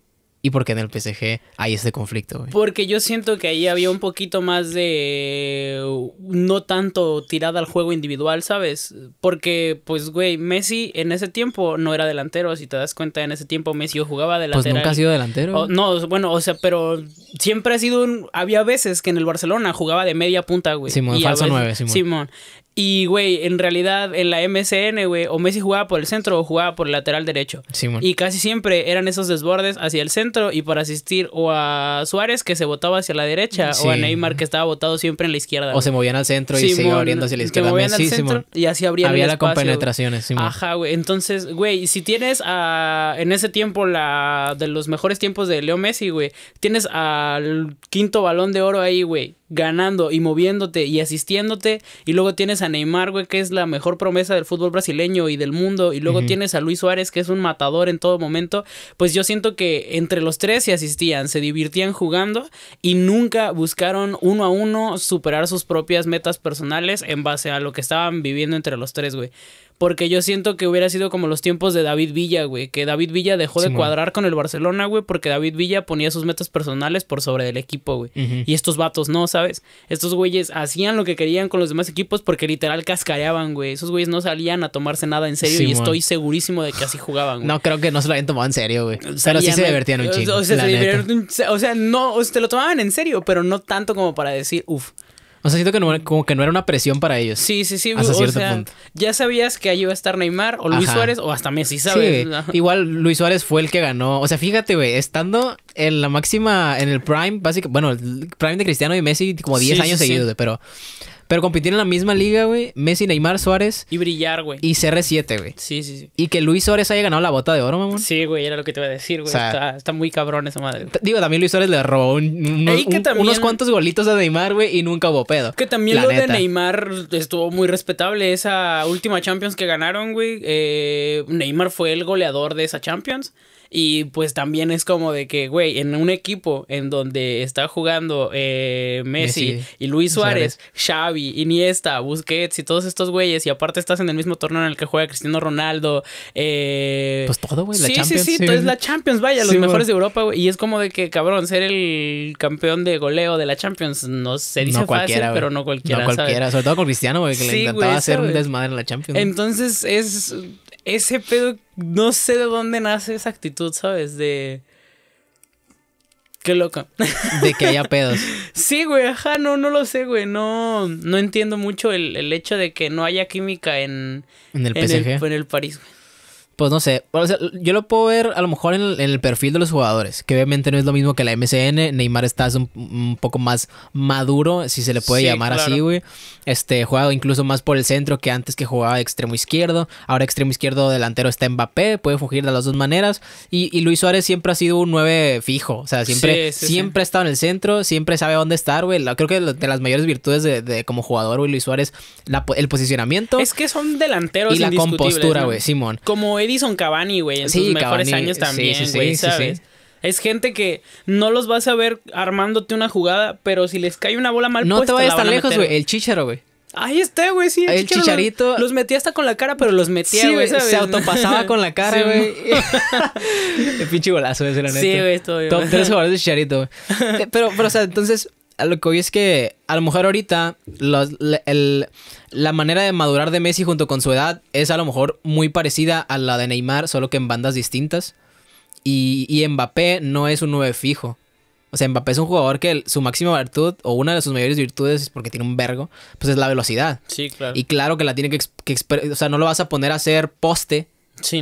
y por en el PSG hay ese conflicto? Porque yo siento que ahí había un poquito más de no tanto tirada al juego individual, ¿sabes? Porque pues güey, Messi en ese tiempo no era delantero, si te das cuenta en ese tiempo Messi yo jugaba delantero. Pues nunca ha sido delantero. no, bueno, o sea, pero siempre ha sido un había veces que en el Barcelona jugaba de media punta, güey. Simón, y falso nueve, Simón. Simón. Y, güey, en realidad en la MSN, güey, o Messi jugaba por el centro o jugaba por el lateral derecho. Sí, y casi siempre eran esos desbordes hacia el centro y para asistir o a Suárez que se botaba hacia la derecha o a Neymar que estaba botado siempre en la izquierda. O se movían al centro y se iba abriendo hacia la izquierda. Se movían al centro y así abrían Había el espacio, la compenetración, Ajá, güey. Entonces, güey, si tienes a, en ese tiempo la de los mejores tiempos de Leo Messi, güey, tienes al quinto balón de oro ahí, güey ganando y moviéndote y asistiéndote. Y luego tienes a Neymar, güey, que es la mejor promesa del fútbol brasileño y del mundo. Y luego tienes a Luis Suárez, que es un matador en todo momento. Pues yo siento que entre los tres se asistían, se divirtían jugando y nunca buscaron uno a uno superar sus propias metas personales en base a lo que estaban viviendo entre los tres, güey. Porque yo siento que hubiera sido como los tiempos de David Villa, güey. Que David Villa dejó de cuadrar con el Barcelona, güey. Porque David Villa ponía sus metas personales por sobre del equipo, güey. Y estos vatos no, ¿sabes? Estos güeyes hacían lo que querían con los demás equipos porque literal cascareaban, güey. Esos güeyes no salían a tomarse nada en serio. y estoy segurísimo de que así jugaban, güey. No, creo que no se lo hayan tomado en serio, güey. Pero sí se divertían un chingo. O sea, o sea no, o sea, te lo tomaban en serio, pero no tanto como para decir, uff. O sea, siento que no, como que no era una presión para ellos. Sí, sí, sí. o Ya sabías que ahí iba a estar Neymar o Luis Suárez o hasta Messi, ¿sabes? igual Luis Suárez fue el que ganó. O sea, fíjate, güey, estando en la máxima, en el prime, básicamente, bueno, el prime de Cristiano y Messi como 10 años seguidos, pero... Pero competir en la misma liga, güey. Messi, Neymar, Suárez. Y brillar, güey. Y CR7, güey. Sí, sí, sí. Y que Luis Suárez haya ganado la bota de oro, mamón. Sí, güey, era lo que te iba a decir, güey. está, muy cabrón esa madre. Digo, también Luis Suárez le robó unos cuantos golitos a Neymar, güey, y nunca hubo pedo. Que también lo de Neymar estuvo muy respetable. Esa última Champions que ganaron, güey. Eh, Neymar fue el goleador de esa Champions. Y pues también es como de que, güey, en un equipo en donde está jugando eh, Messi, y Luis Suárez, Xavi, Iniesta, Busquets y todos estos güeyes, y aparte estás en el mismo torneo en el que juega Cristiano Ronaldo. Eh, pues todo, güey, la Champions. Sí, sí, sí, es la Champions, vaya, los mejores de Europa, güey. Y es como de que, cabrón, ser el campeón de goleo de la Champions, no se dice fácil, pero no cualquiera. No cualquiera, sobre todo con Cristiano, güey, que le encantaba hacer un desmadre en la Champions. Entonces es ese pedo, no sé de dónde nace esa actitud, ¿sabes? De... Qué loca! De que haya pedos. sí, güey, ajá, no, no lo sé, güey. No, no entiendo mucho el, hecho de que no haya química en... En el en el París, güey. Pues no sé. yo lo puedo ver a lo mejor en el, perfil de los jugadores, que obviamente no es lo mismo que la MCN. Neymar está un, poco más maduro, si se le puede llamar así, güey. Este, juega incluso más por el centro que antes que jugaba extremo izquierdo. Ahora extremo izquierdo delantero está Mbappé, puede fugir de las dos maneras. Y, Luis Suárez siempre ha sido un 9 fijo, o sea, siempre, siempre ha estado en el centro, siempre sabe dónde estar, güey. Creo que de las mayores virtudes de, como jugador, güey, Luis Suárez, el posicionamiento. Es que son delanteros y la compostura, güey, Simón. Como Edison Cavani, güey, en sus mejores años también, sí, sí, güey, ¿sabes? Es gente que no los vas a ver armándote una jugada, pero si les cae una bola mal no puesta, No te vayas tan lejos, güey. El chicharo, güey. Ahí está, güey, sí. El, chicharito. Los, metía hasta con la cara, pero los metía, güey. se autopasaba con la cara, güey. el pinche golazo ese, la neta. Sí, güey, güey. Top tres jugadores de chicharito, güey. Pero, pero, o sea, entonces, lo que hoy es que a lo mejor ahorita los, el, la manera de madurar de Messi junto con su edad es a lo mejor muy parecida a la de Neymar, solo que en bandas distintas. Y, Mbappé no es un 9 fijo. O sea, Mbappé es un jugador que su máxima virtud, o una de sus mayores virtudes, es porque tiene un vergo, pues es la velocidad. Sí, claro. Y claro que la tiene que, que O sea, no lo vas a poner a hacer poste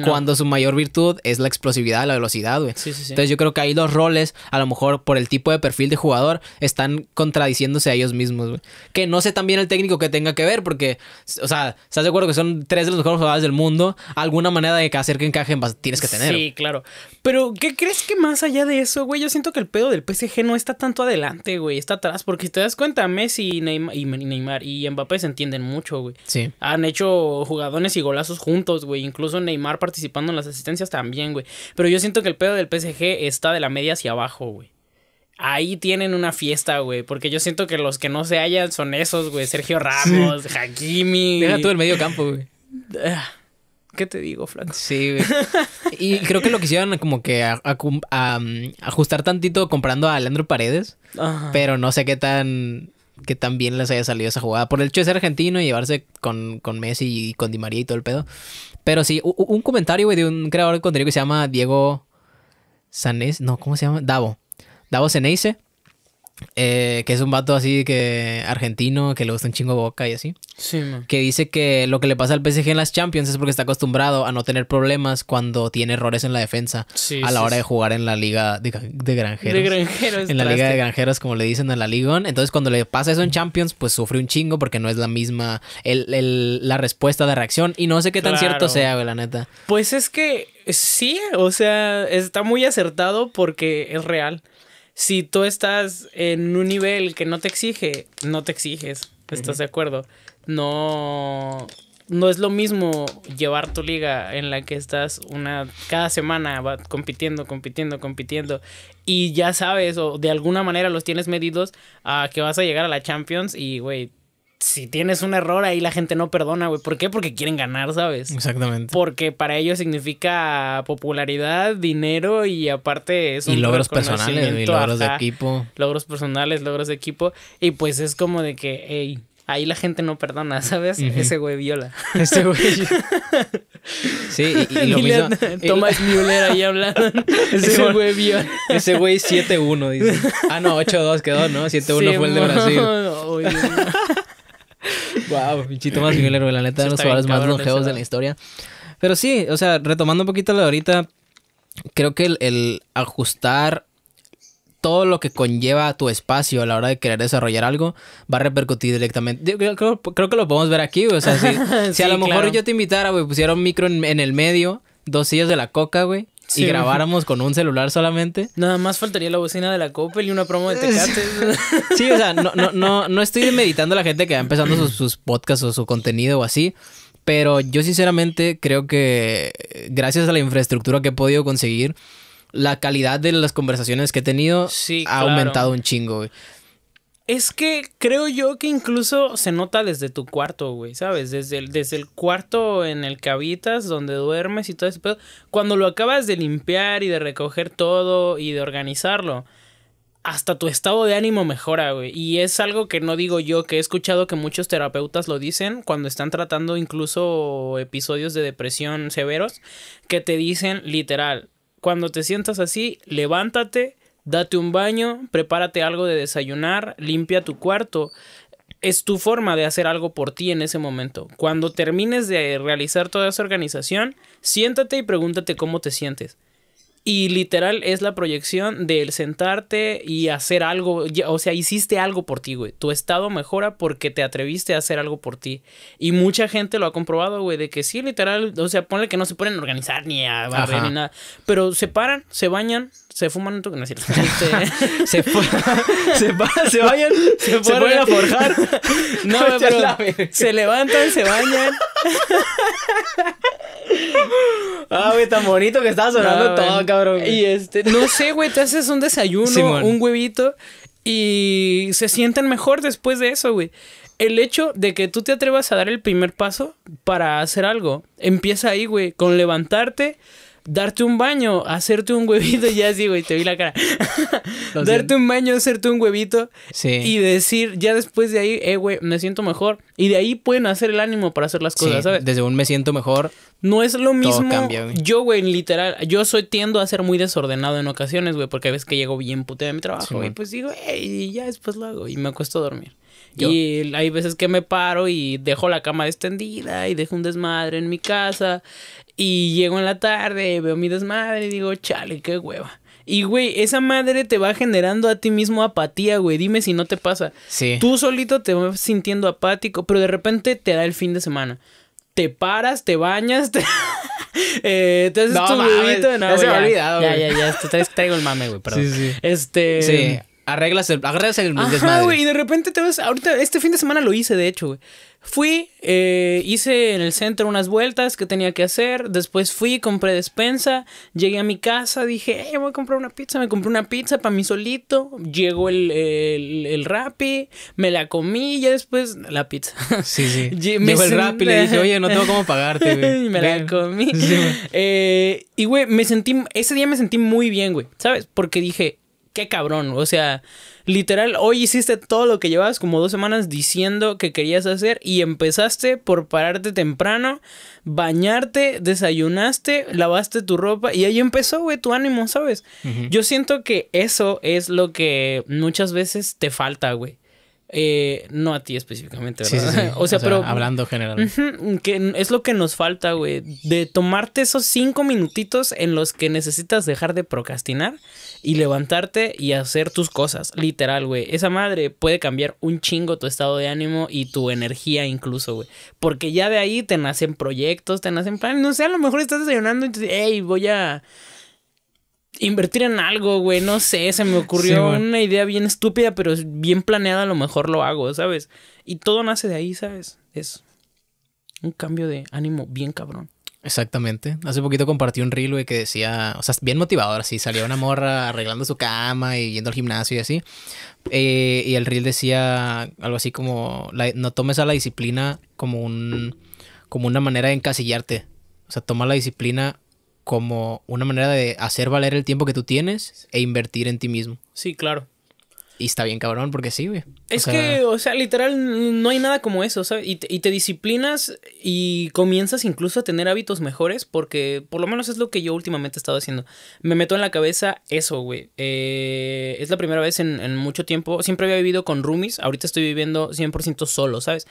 cuando su mayor virtud es la explosividad, la velocidad, güey. Sí, sí, Entonces yo creo que ahí los roles, a lo mejor por el tipo de perfil de jugador, están contradiciéndose a ellos mismos, güey. Que no sé también el técnico que tenga que ver, porque, o sea, ¿estás de acuerdo que son tres de los mejores jugadores del mundo? Alguna manera de hacer que encajen tienes que tener. Sí, claro. Pero, ¿qué crees que más allá de eso, güey? Yo siento que el pedo del PSG no está tanto adelante, güey. Está atrás, porque si te das cuenta, Messi y Neymar, y Neymar y Mbappé se entienden mucho, güey. Sí. Han hecho jugadores y golazos juntos, güey. Incluso Neymar participando en las asistencias también, güey. Pero yo siento que el pedo del PSG está de la media hacia abajo, güey. Ahí tienen una fiesta, güey. Porque yo siento que los que no se hallan son esos, güey. Sergio Ramos, Hakimi. Deja tú el medio campo, güey. Ah, ¿Qué te digo, Franco? Sí, güey. Y creo que lo quisieron como que mm, ajustar tantito comprando a Leandro Paredes. Pero no sé qué tan que también les haya salido esa jugada. Por el hecho de ser argentino y llevarse con, con Messi y con Di María y todo el pedo. Pero sí, un, comentario, de un creador de contenido que se llama Diego Sanés. No, ¿cómo se llama? Davo. Davo Ceneice eh, que es un vato así que argentino, que le gusta un chingo boca y así. Que dice que lo que le pasa al PSG en las Champions es porque está acostumbrado a no tener problemas cuando tiene errores en la defensa a la hora de jugar en la liga de, granjeros. En la liga de granjeros, como le dicen en la Liga Entonces, cuando le pasa eso en Champions, pues sufre un chingo porque no es la misma la respuesta de reacción. Y no sé qué tan cierto sea, la neta. Pues es que sí, o sea, está muy acertado porque es real si tú estás en un nivel que no te exige, no te exiges. ¿Estás de acuerdo? No. No es lo mismo llevar tu liga en la que estás una cada semana compitiendo, compitiendo, compitiendo y ya sabes o de alguna manera los tienes medidos a que vas a llegar a la Champions y güey, si tienes un error ahí la gente no perdona, güey. ¿Por qué? Porque quieren ganar, ¿sabes? Exactamente. Porque para ellos significa popularidad, dinero y aparte es Y logros personales, y logros de equipo. Logros personales, logros de equipo. Y pues es como de que, ey, ahí la gente no perdona, ¿sabes? Ese güey viola. Ese güey. sí, y, lo mismo. El... Müller ahí hablando. Ese güey viola. Ese güey 7-1, dice. Ah, no, 8-2 quedó, ¿no? 7-1 fue el de Brasil. No, no, wow, pinchito más bien la neta, de los jugadores más longevos de la historia. Pero sí, o sea, retomando un poquito lo de ahorita, creo que el, ajustar todo lo que conlleva tu espacio a la hora de querer desarrollar algo va a repercutir directamente. creo, que lo podemos ver aquí, güey. O sea, si, a lo mejor yo te invitara, güey, pusiera un micro en el medio, dos sillas de la coca, güey y grabáramos con un celular solamente. Nada más faltaría la bocina de la Coppel y una promo de Tecate. sí, o sea, no, no, no, no estoy meditando a la gente que va empezando sus, podcasts o su contenido o así. Pero yo sinceramente creo que gracias a la infraestructura que he podido conseguir, la calidad de las conversaciones que he tenido ha aumentado un chingo. Es que creo yo que incluso se nota desde tu cuarto, güey, ¿sabes? Desde el, desde el cuarto en el que habitas, donde duermes y todo ese pedo. Cuando lo acabas de limpiar y de recoger todo y de organizarlo, hasta tu estado de ánimo mejora, güey. Y es algo que no digo yo, que he escuchado que muchos terapeutas lo dicen cuando están tratando incluso episodios de depresión severos, que te dicen literal, cuando te sientas así, levántate Date un baño, prepárate algo de desayunar, limpia tu cuarto. Es tu forma de hacer algo por ti en ese momento. Cuando termines de realizar toda esa organización, siéntate y pregúntate cómo te sientes. Y literal es la proyección del sentarte y hacer algo, o sea, hiciste algo por ti, güey. Tu estado mejora porque te atreviste a hacer algo por ti. Y mucha gente lo ha comprobado, güey, de que sí, literal, o sea, ponle que no se pueden organizar ni a barrer ni nada, pero se paran, se bañan, se fuman un truco, no es este, se, se, se, vayan, se, ponen, a forjar. no, pero se levantan, se bañan. ah, güey, tan bonito que estaba sonando todo, cabrón. Y este, no sé, güey, te haces un desayuno, un huevito y se sienten mejor después de eso, güey. El hecho de que tú te atrevas a dar el primer paso para hacer algo, empieza ahí, güey, con levantarte, darte un baño, hacerte un huevito, ya sí, güey, te vi la cara. darte un baño, hacerte un huevito sí. y decir, ya después de ahí, eh, güey, me siento mejor. Y de ahí pueden hacer el ánimo para hacer las cosas, ¿sabes? Desde un me siento mejor. No es lo mismo. Cambia, güey. Yo, güey, literal, yo soy tiendo a ser muy desordenado en ocasiones, güey, porque a veces que llego bien puteado de mi trabajo, Y pues digo, y ya después lo hago y me cuesta dormir. Y hay veces que me paro y dejo la cama extendida y dejo un desmadre en mi casa y llego en la tarde, veo mi desmadre y digo, chale, qué hueva. Y, güey, esa madre te va generando a ti mismo apatía, güey. Dime si no te pasa. Sí. Tú solito te vas sintiendo apático, pero de repente te da el fin de semana. Te paras, te bañas, te... eh, haces tu bebito. No, ya se me ha olvidado, güey. Ya, ya, ya. Te traigo, el mame, güey, perdón. Sí, sí. Este... Sí. Arreglas el, arreglas el güey, y de repente te vas... Ahorita, este fin de semana lo hice, de hecho, güey. Fui, eh, hice en el centro unas vueltas que tenía que hacer, después fui, compré despensa, llegué a mi casa, dije, hey, voy a comprar una pizza, me compré una pizza para mí solito, llegó el, el, el me la comí, ya después la pizza. Sí, sí. llegó el y le dije, oye, no tengo cómo pagarte, güey. me la comí. Eh, y, güey, me sentí, ese día me sentí muy bien, güey, ¿sabes? Porque dije, qué cabrón. O sea, literal, hoy hiciste todo lo que llevabas como dos semanas diciendo que querías hacer y empezaste por pararte temprano, bañarte, desayunaste, lavaste tu ropa y ahí empezó, güey, tu ánimo, ¿sabes? Yo siento que eso es lo que muchas veces te falta, güey. Eh, no a ti específicamente, ¿verdad? O, sea, pero. Hablando generalmente. que es lo que nos falta, güey. De tomarte esos cinco minutitos en los que necesitas dejar de procrastinar y levantarte y hacer tus cosas. Literal, güey. Esa madre puede cambiar un chingo tu estado de ánimo y tu energía, incluso, güey. Porque ya de ahí te nacen proyectos, te nacen planes. No sé, a lo mejor estás desayunando y te dices, hey, voy a invertir en algo, güey. No sé, se me ocurrió una idea bien estúpida, pero bien planeada, a lo mejor lo hago, ¿sabes? Y todo nace de ahí, ¿sabes? Es un cambio de ánimo bien cabrón. Exactamente. Hace poquito compartí un reel, güey, que decía, o sea, bien motivador, así, salía una morra arreglando su cama y yendo al gimnasio y así. Eh, y el reel decía algo así como, no tomes a la disciplina como un, como una manera de encasillarte. O sea, toma la disciplina como una manera de hacer valer el tiempo que tú tienes e invertir en ti mismo. Sí, claro. Y está bien cabrón porque sí, güey. Es que, o sea, literal, no hay nada como eso, ¿sabes? Y te, disciplinas y comienzas incluso a tener hábitos mejores porque por lo menos es lo que yo últimamente he estado haciendo. Me meto en la cabeza eso, güey. Eh, es la primera vez en, en, mucho tiempo. Siempre había vivido con roomies, ahorita estoy viviendo 100% solo, ¿sabes?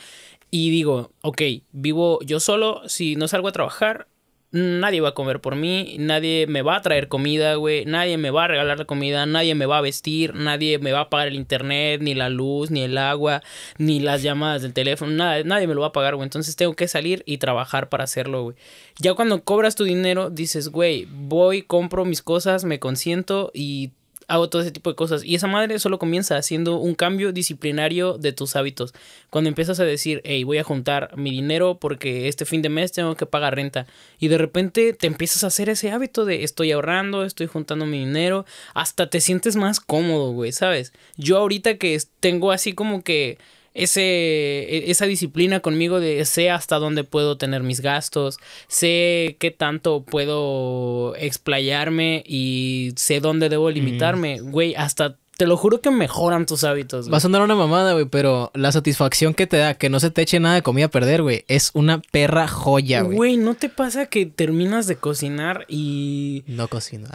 Y digo, ok, vivo yo solo, si no salgo a trabajar, nadie va a comer por mí, nadie me va a traer comida, güey, nadie me va a regalar la comida, nadie me va a vestir, nadie me va a pagar el internet, ni la luz, ni el agua, ni las llamadas del teléfono, nada, nadie me lo va a pagar, güey. Entonces tengo que salir y trabajar para hacerlo, güey. Ya cuando cobras tu dinero, dices, güey, voy, compro mis cosas, me consiento y hago todo ese tipo de cosas. Y esa madre solo comienza haciendo un cambio disciplinario de tus hábitos. Cuando empiezas a decir, hey, voy a juntar mi dinero porque este fin de mes tengo que pagar renta. Y de repente te empiezas a hacer ese hábito de estoy ahorrando, estoy juntando mi dinero. Hasta te sientes más cómodo, güey, ¿sabes? Yo ahorita que tengo así como que ese, e, esa disciplina conmigo de sé hasta dónde puedo tener mis gastos, sé qué tanto puedo explayarme y sé dónde debo limitarme. Güey, hasta te lo juro que mejoran tus hábitos. Güey. Va a andar una mamada, güey, pero la satisfacción que te da que no se te eche nada de comida a perder, güey, es una perra joya, güey. Güey, ¿no te pasa que terminas de cocinar y. No cocino.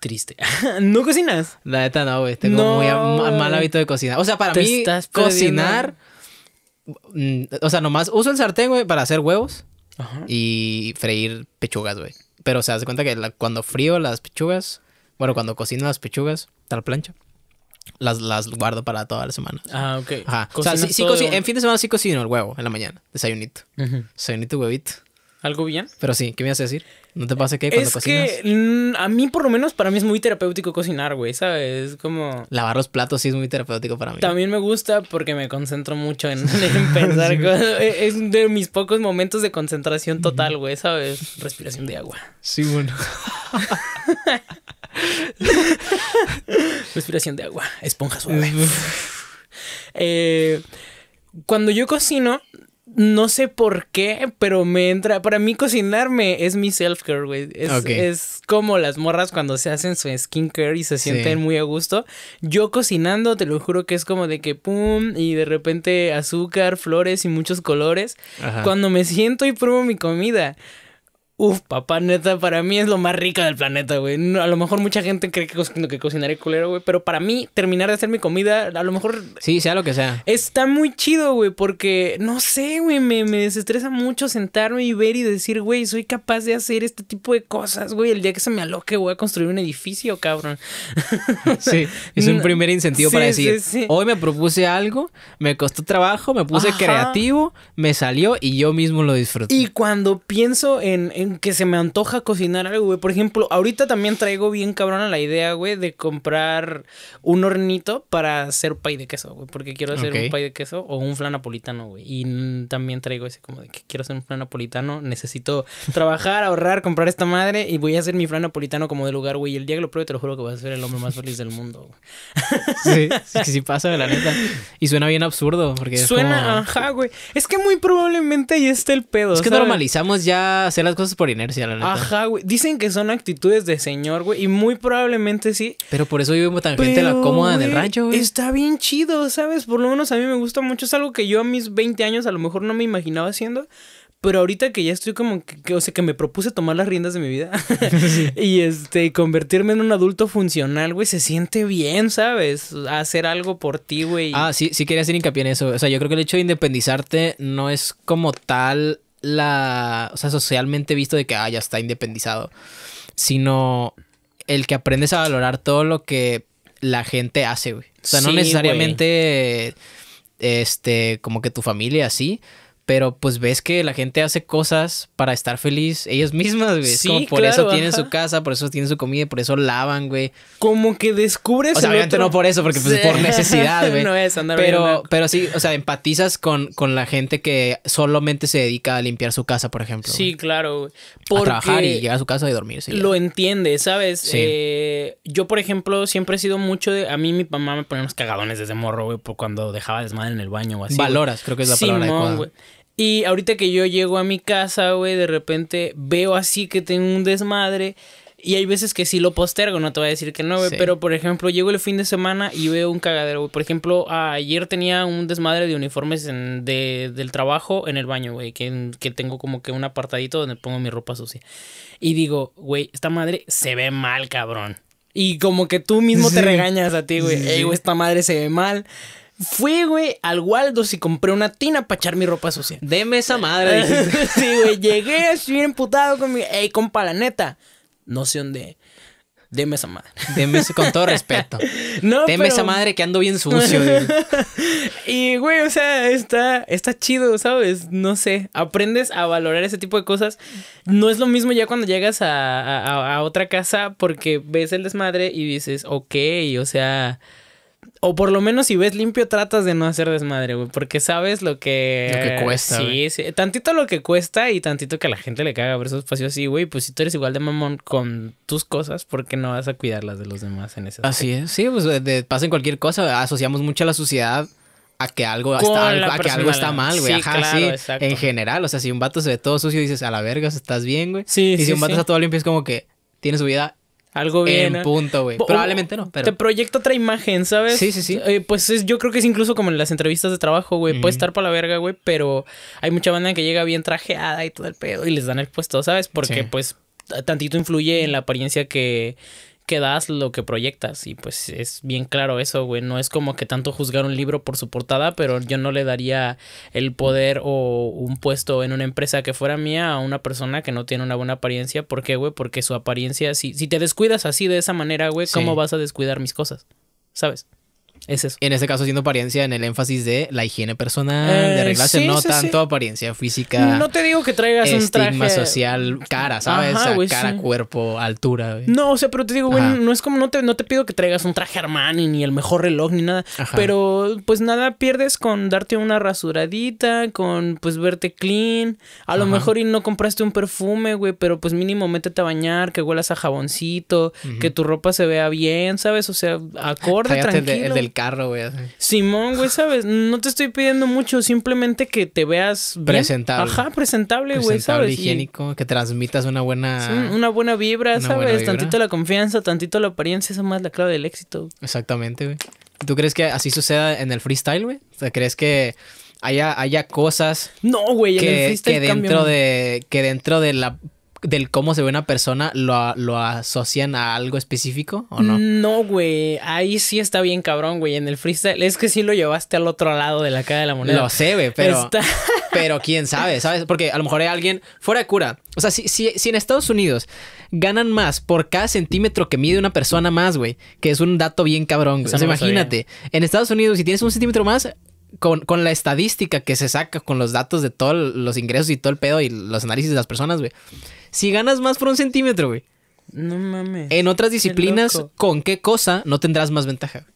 Triste. ¿No cocinas? La neta no, güey. Tengo muy mal hábito de cocinar. O sea, para mí, cocinar. Mm, o sea, nomás uso el sartén, güey, para hacer huevos y freír pechugas, güey. Pero o se hace cuenta que cuando frío las pechugas, bueno, cuando cocino las pechugas, tal plancha las, las guardo para toda la semana. Ah, ok. O sea, sí, en fin de semana sí cocino el huevo en la mañana, desayunito. Desayunito, huevito. ¿Algo bien? Pero sí, ¿qué me vas a decir? ¿No te pasa que cuando es que a mí, por lo menos, para mí es muy terapéutico cocinar, güey, ¿sabes? como... Lavar los platos sí es muy terapéutico para mí. También me gusta porque me concentro mucho en, pensar e, Es de mis pocos momentos de concentración total, güey, ¿sabes? Respiración de agua. Sí, bueno. Respiración de agua, esponja suave. Eh, cuando yo cocino, no sé por qué, pero me entra. Para mí, cocinarme es mi self-care, güey. Es, como las morras cuando se hacen su skincare y se sienten muy a gusto. Yo cocinando, te lo juro que es como de que pum, y de repente azúcar, flores y muchos colores. Cuando me siento y pruebo mi comida. Uf, papá, neta, para mí es lo más rica del planeta, güey. a lo mejor mucha gente cree que, que cocinaré culero, güey. Pero para mí, terminar de hacer mi comida, a lo mejor. Sí, sea lo que sea. Está muy chido, güey, porque no sé, güey. Me, me desestresa mucho sentarme y ver y decir, güey, soy capaz de hacer este tipo de cosas, güey. El día que se me aloque, voy a construir un edificio, cabrón. sí, es un primer incentivo para decir, hoy me propuse algo, me costó trabajo, me puse creativo, me salió y yo mismo lo disfruté. Y cuando pienso en que se me antoja cocinar algo, güey. Por ejemplo, ahorita también traigo bien cabrona la idea, güey, de comprar un hornito para hacer pay de queso, güey. Porque quiero hacer un pay de queso o un flan napolitano, güey. Y también traigo ese como de que quiero hacer un flan napolitano. Necesito trabajar, ahorrar, comprar esta madre y voy a hacer mi flan napolitano como de lugar, güey. Y el día que lo pruebe, te lo juro que vas a ser el hombre más feliz del mundo, güey. sí, es que sí pasa, la neta. Y suena bien absurdo. porque Suena, como... ajá, güey. Es que muy probablemente ahí está el pedo. Es que normalizamos ya hacer las cosas por inercia, la neta. Ajá, güey. Dicen que son actitudes de señor, güey. Y muy probablemente sí. Pero por eso vivo tan gente la cómoda en el rancho, güey. Está bien chido, ¿sabes? Por lo menos a mí me gusta mucho. Es algo que yo a mis 20 años a lo mejor no me imaginaba haciendo. Pero ahorita que ya estoy como que, o sea, que me propuse tomar las riendas de mi vida y este convertirme en un adulto funcional, güey, se siente bien, ¿sabes? Hacer algo por ti, güey. Ah, sí, sí quería hacer hincapié en eso. O sea, yo creo que el hecho de independizarte no es como tal la, o sea, socialmente visto de que, ah, ya está independizado, sino el que aprendes a valorar todo lo que la gente hace, güey. O sea, no necesariamente, este, como que tu familia, así, pero pues ves que la gente hace cosas para estar feliz ellas mismas, güey. Sí, por eso tienen su casa, por eso tienen su comida, por eso lavan, güey. Como que descubres. O sea, obviamente no por eso, porque pues por necesidad, güey. no es Pero, pero sí, o sea, empatizas con, con la gente que solamente se dedica a limpiar su casa, por ejemplo. Sí, claro, güey. a trabajar y llegar a su casa y dormirse. Lo entiende, ¿sabes? Eh, yo, por ejemplo, siempre he sido mucho de. A mí, mi mamá me ponía unos cagadones desde morro, güey, por cuando dejaba desmadre en el baño o así. Valoras, creo que es la palabra adecuada. Y ahorita que yo llego a mi casa, güey, de repente veo así que tengo un desmadre. Y hay veces que sí lo postergo, no te voy a decir que no, güey. Pero, por ejemplo, llego el fin de semana y veo un cagadero, güey. Por ejemplo, ayer tenía un desmadre de uniformes del trabajo en el baño, güey. Que, que tengo como que un apartadito donde pongo mi ropa sucia. Y digo, güey, esta madre se ve mal, cabrón. Y como que tú mismo te regañas a ti, güey. Ey, güey, esta madre se ve mal. Fui, güey, al Waldos y compré una tina para echar mi ropa sucia. Deme esa madre. sí, güey, llegué así bien emputado con mi. Ey, compa, la neta. No sé dónde. Deme esa madre. Deme con todo respeto. No, Deme esa madre que ando bien sucio. y, güey, o sea, está, está chido, ¿sabes? No sé. Aprendes a valorar ese tipo de cosas. No es lo mismo ya cuando llegas a, a otra casa porque ves el desmadre y dices, ok, o sea o por lo menos si ves limpio, tratas de no hacer desmadre, güey. Porque sabes lo que. Lo que cuesta. Sí, sí. Tantito lo que cuesta y tantito que a la gente le caga ver esos espacios así, güey. Pues si tú eres igual de mamón con tus cosas, ¿por qué no vas a cuidar las de los demás en ese Así es. Sí, pues de, pasa en cualquier cosa. Asociamos mucho a la suciedad a que algo, está, que algo está mal, güey. Ajá, sí. En general, o sea, si un vato se ve todo sucio, dices a la verga, estás bien, güey. Sí, y si un vato está todo limpio, es como que tiene su vida algo bien. En punto, güey. Probablemente oh, no, pero. Te proyecta otra imagen, ¿sabes? Sí, sí, sí. Eh, pues es, yo creo que es incluso como en las entrevistas de trabajo, güey. Puede estar para la verga, güey, pero hay mucha banda que llega bien trajeada y todo el pedo y les dan el puesto, ¿sabes? Porque, pues, tantito influye en la apariencia que, que das lo que proyectas. Y pues es bien claro eso, güey. No es como que tanto juzgar un libro por su portada, pero yo no le daría el poder o un puesto en una empresa que fuera mía a una persona que no tiene una buena apariencia. ¿Por qué, güey? Porque su apariencia, si, si te descuidas así de esa manera, güey, ¿cómo vas a descuidar mis cosas? ¿Sabes? Es eso. En este caso, haciendo apariencia en el énfasis de la higiene personal, de eh, arreglarse, no tanto apariencia física. No te digo que traigas un traje. social, cara, ¿sabes? cara, cuerpo, altura. No, o sea, pero te digo, güey, no es como, no te, no te pido que traigas un traje Armani, ni el mejor reloj, ni nada. Pero, pues nada, pierdes con darte una rasuradita, con, pues, verte clean. A lo mejor y no compraste un perfume, güey, pero pues mínimo métete a bañar, que huelas a jaboncito, que tu ropa se vea bien, ¿sabes? O sea, acorde, tranquilo carro, güey. Simón, güey, ¿sabes? No te estoy pidiendo mucho, simplemente que te veas presentable. Ajá, presentable, güey, ¿sabes? higiénico, que transmitas una buena una buena vibra, ¿sabes? Tantito la confianza, tantito la apariencia, esa más la clave del éxito. Exactamente, güey. ¿Tú crees que así suceda en el freestyle, güey? O sea, ¿crees que haya, haya cosas no, güey, que, que, dentro de que dentro de la del cómo se ve una persona lo, asocian a algo específico o no? No, güey. Ahí sí está bien cabrón, güey. En el freestyle es que sí lo llevaste al otro lado de la cara de la moneda. Lo sé, güey, pero. Pero quién sabe, ¿sabes? Porque a lo mejor hay alguien fuera de cura. O sea, si, si, si en Estados Unidos ganan más por cada centímetro que mide una persona más, güey, que es un dato bien cabrón, güey. O sea, imagínate, en Estados Unidos, si tienes un centímetro más, con, la estadística que se saca, con los datos de todos los ingresos y todo el pedo y los análisis de las personas, güey. Si ganas más por un centímetro, güey. No mames. En otras disciplinas, ¿con qué cosa no tendrás más ventaja?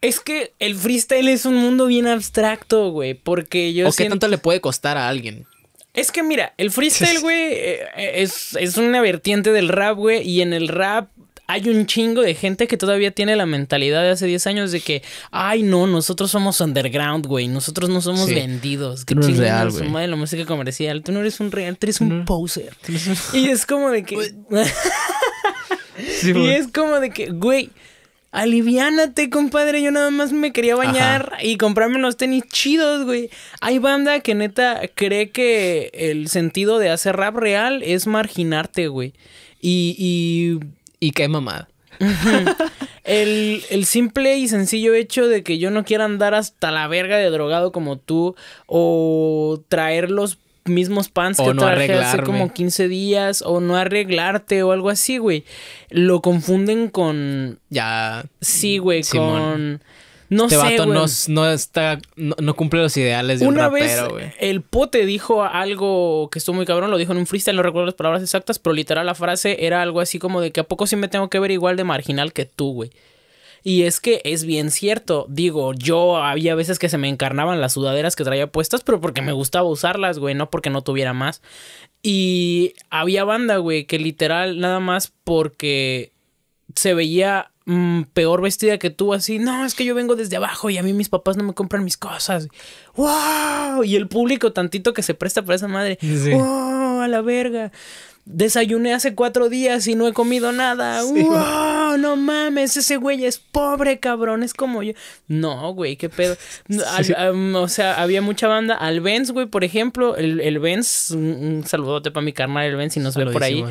Es que el freestyle es un mundo bien abstracto, güey. Porque yo. ¿O qué tanto le puede costar a alguien? Es que mira, el freestyle, güey, eh, eh, es, es una vertiente del rap, güey. Y en el rap hay un chingo de gente que todavía tiene la mentalidad de hace 10 años de que, ay, no, nosotros somos underground, güey, nosotros no somos vendidos. Qué no chingo real, güey. de la música comercial. Tú no eres un real, tú eres un poser. y es como de que. Pues, y es como de que, güey. Aliviánate, compadre. Yo nada más me quería bañar y comprarme unos tenis chidos, güey. Hay banda que neta cree que el sentido de hacer rap real es marginarte, güey. y y qué mamada. el, simple y sencillo hecho de que yo no quiera andar hasta la verga de drogado como tú o traer los mismos pants que no traje hace como 15 días o no arreglarte o algo así, güey. Lo confunden con... Ya. Sí, güey, con no este sé, vato no, cumple los ideales de Una un rapero, güey. El pote dijo algo que estuvo muy cabrón, lo dijo en un freestyle, no recuerdo las palabras exactas, pero literal la frase era algo así como de que a poco sí me tengo que ver igual de marginal que tú, güey. Y es que es bien cierto. Digo, yo había veces que se me encarnaban las sudaderas que traía puestas, pero porque me gustaba usarlas, güey, no porque no tuviera más. Y había banda, güey, que literal nada más porque se veía Mm, peor vestida que tú, así, no, es que yo vengo desde abajo y a mí mis papás no me compran mis cosas. ¡Wow! Y el público tantito que se presta para esa madre. ¡Wow! A la verga. Desayuné hace cuatro días y no he comido nada. ¡Wow! No mames, ese güey es pobre, cabrón. Es como yo. No, güey, qué pedo. o sea, había mucha banda. Al Benz, güey, por ejemplo. El, el Benz, un, saludote para mi carnal, el Benz, si nos ve por ahí.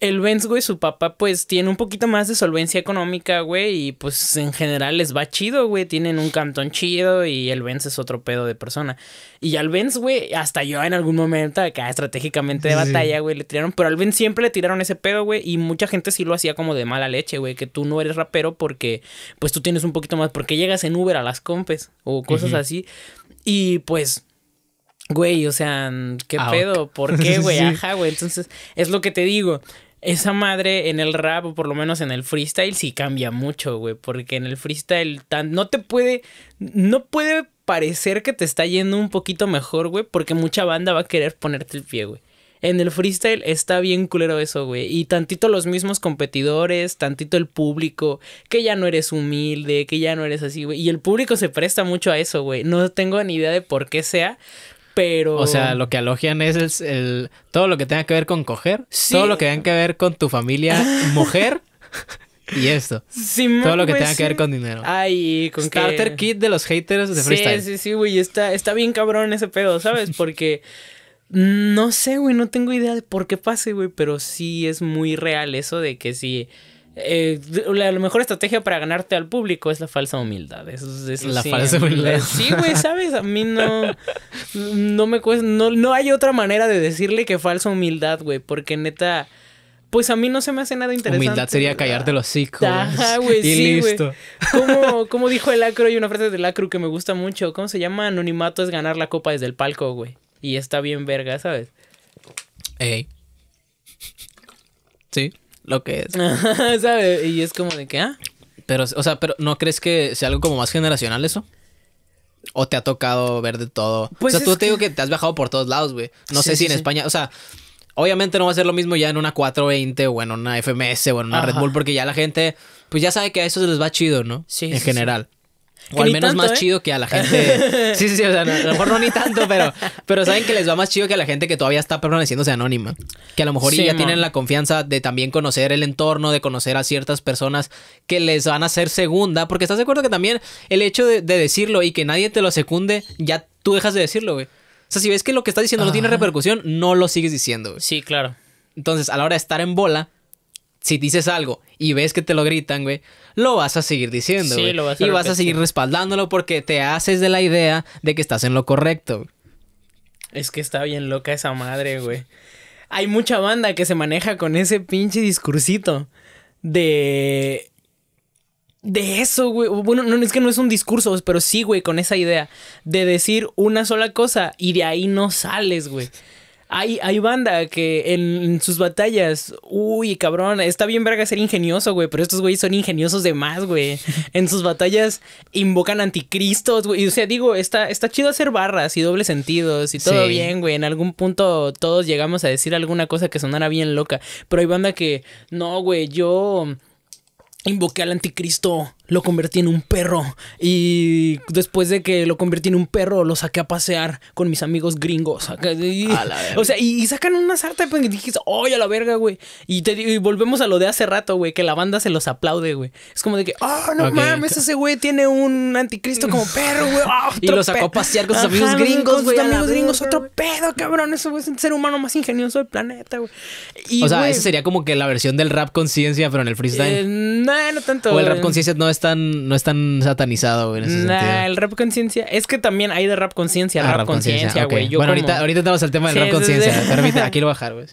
El Benz, güey, su papá, pues tiene un poquito más de solvencia económica, güey, y pues en general les va chido, güey. Tienen un cantón chido y el Benz es otro pedo de persona. Y al Benz, güey, hasta yo en algún momento acá estratégicamente de batalla, güey, le tiraron. Pero al Benz siempre le tiraron ese pedo, güey, y mucha gente sí lo hacía como de mala leche, güey, que tú no eres rapero porque, pues tú tienes un poquito más, porque llegas en Uber a las compes o cosas así. Y pues Güey, o sea, ¿qué pedo? ¿Por qué, güey? Ajá, güey. Entonces, es lo que te digo esa madre en el rap o por lo menos en el freestyle sí cambia mucho, güey, porque en el freestyle tan, no te puede, no puede parecer que te está yendo un poquito mejor, güey, porque mucha banda va a querer ponerte el pie, güey. En el freestyle está bien culero eso, güey. Y tantito los mismos competidores, tantito el público, que ya no eres humilde, que ya no eres así, güey. Y el público se presta mucho a eso, güey. No tengo ni idea de por qué sea, pero... O sea, lo que alogian es el, todo lo que tenga que ver con coger, todo lo que tenga que ver con tu familia mujer y esto. todo lo que tenga que ver con dinero. Ay, con Starter kit de los haters de freestyle. Sí, sí, sí, güey, está, está bien cabrón ese pedo, ¿sabes? Porque... no sé, güey, no tengo idea de por qué pase, güey, pero sí es muy real eso de que si... Sí, eh, la, mejor estrategia para ganarte al público es la falsa humildad. la falsa humildad. Eh, sí, güey, sabes, a mí no, no me no, hay otra manera de decirle que falsa humildad, güey, porque neta, pues a mí no se me hace nada interesante. Humildad sería callarte los hocicos. Ajá, güey, y listo. Como, dijo el acro, hay una frase del acro que me gusta mucho, ¿cómo se llama? Anonimato es ganar la copa desde el palco, güey. Y está bien verga, ¿sabes? Ey. Sí lo que es. ¿Sabes? Y es como de que, ah. Pero, o sea, pero ¿no crees que sea algo como más generacional eso? ¿O te ha tocado ver de todo? Pues o sea, tú te digo que te has viajado por todos lados, güey. No sé si en España, o sea, obviamente no va a ser lo mismo ya en una 420 o en una FMS o en una Red Bull, porque ya la gente, pues ya sabe que a eso se les va chido, ¿no? Sí. En general. O al menos más ¿eh? chido que a la gente. sí, sí, sí, o sea, a lo mejor no ni tanto, pero, pero saben que les va más chido que a la gente que todavía está permaneciéndose anónima. Que a lo mejor ya tienen la confianza de también conocer el entorno, de conocer a ciertas personas que les van a hacer segunda. Porque estás de acuerdo que también el hecho de, decirlo y que nadie te lo secunde, ya tú dejas de decirlo, güey. O sea, si ves que lo que estás diciendo no tiene repercusión, no lo sigues diciendo, güey. Sí, claro. Entonces, a la hora de estar en bola, si dices algo y ves que te lo gritan, güey, lo vas a seguir diciendo. y vas a seguir respaldándolo porque te haces de la idea de que estás en lo correcto. Es que está bien loca esa madre, güey. Hay mucha banda que se maneja con ese pinche discursito de... De eso, güey. Bueno, no es que no es un discurso, pero sí, güey, con esa idea de decir una sola cosa y de ahí no sales, güey hay, banda que en sus batallas, uy, cabrón, está bien verga ser ingenioso, güey, pero estos güeyes son ingeniosos de más, güey. En sus batallas invocan anticristos, güey. O sea, digo, está, está chido hacer barras y dobles sentidos y todo bien, güey. En algún punto todos llegamos a decir alguna cosa que sonara bien loca, pero hay banda que, no, güey, yo invoqué al anticristo lo convertí en un perro. Y después de que lo convertí en un perro, lo saqué a pasear con mis amigos gringos. o sea, y, sacan una sarta pues, y dijiste, ¡oye, a la verga, güey! Y, volvemos a lo de hace rato, güey, que la banda se los aplaude, güey. Es como de que, ¡oh, no mames! Ese güey tiene un anticristo como perro, güey. Ah, y lo sacó a pasear con sus amigos gringos, güey. Sus amigos gringos, otro pedo, cabrón. Eso es el ser humano más ingenioso del planeta, güey. o sea, esa sería como que la versión del rap conciencia, pero en el freestyle. Eh, no, no tanto. O el rap eh. conciencia no es no es tan satanizado, güey, en ese nah, el rap conciencia. Es que también hay de rap conciencia, ah, rap, conciencia, güey. Bueno, ahorita, estamos al tema del rap conciencia. Permítame, aquí lo bajar, güey.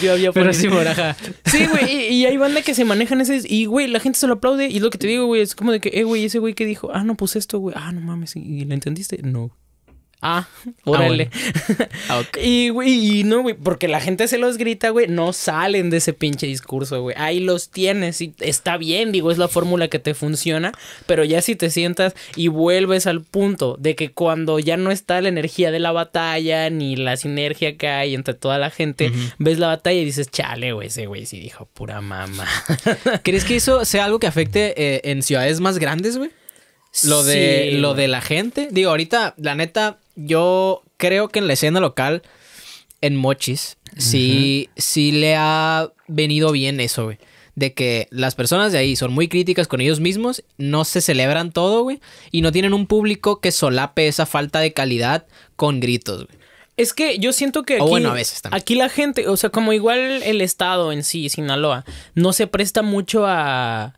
Yo había Pero sí, moraja. Sí, güey, y, y, hay banda que se manejan ese. Y, güey, la gente se lo aplaude. Y lo que te digo, güey, es como de que, eh, güey, ese güey que dijo, ah, no, pues esto, güey. Ah, no mames. ¿Y le entendiste? No. Ah, ah órale. Ah, y, güey, y no, güey, porque la gente se los grita, güey, no salen de ese pinche discurso, güey. Ahí los tienes y está bien, digo, es la fórmula que te funciona, pero ya si te sientas y vuelves al punto de que cuando ya no está la energía de la batalla ni la sinergia que hay entre toda la gente, ves la batalla y dices, chale, güey, ese güey sí dijo pura mama. ¿Crees que eso sea algo que afecte eh, en ciudades más grandes, güey? Lo de, lo de la gente. Digo, ahorita, la neta, yo creo que en la escena local, en Mochis, sí, sí le ha venido bien eso, güey. De que las personas de ahí son muy críticas con ellos mismos, no se celebran todo, güey. Y no tienen un público que solape esa falta de calidad con gritos, güey. Es que yo siento que aquí la gente, o sea, como igual el estado en sí, Sinaloa, no se presta mucho a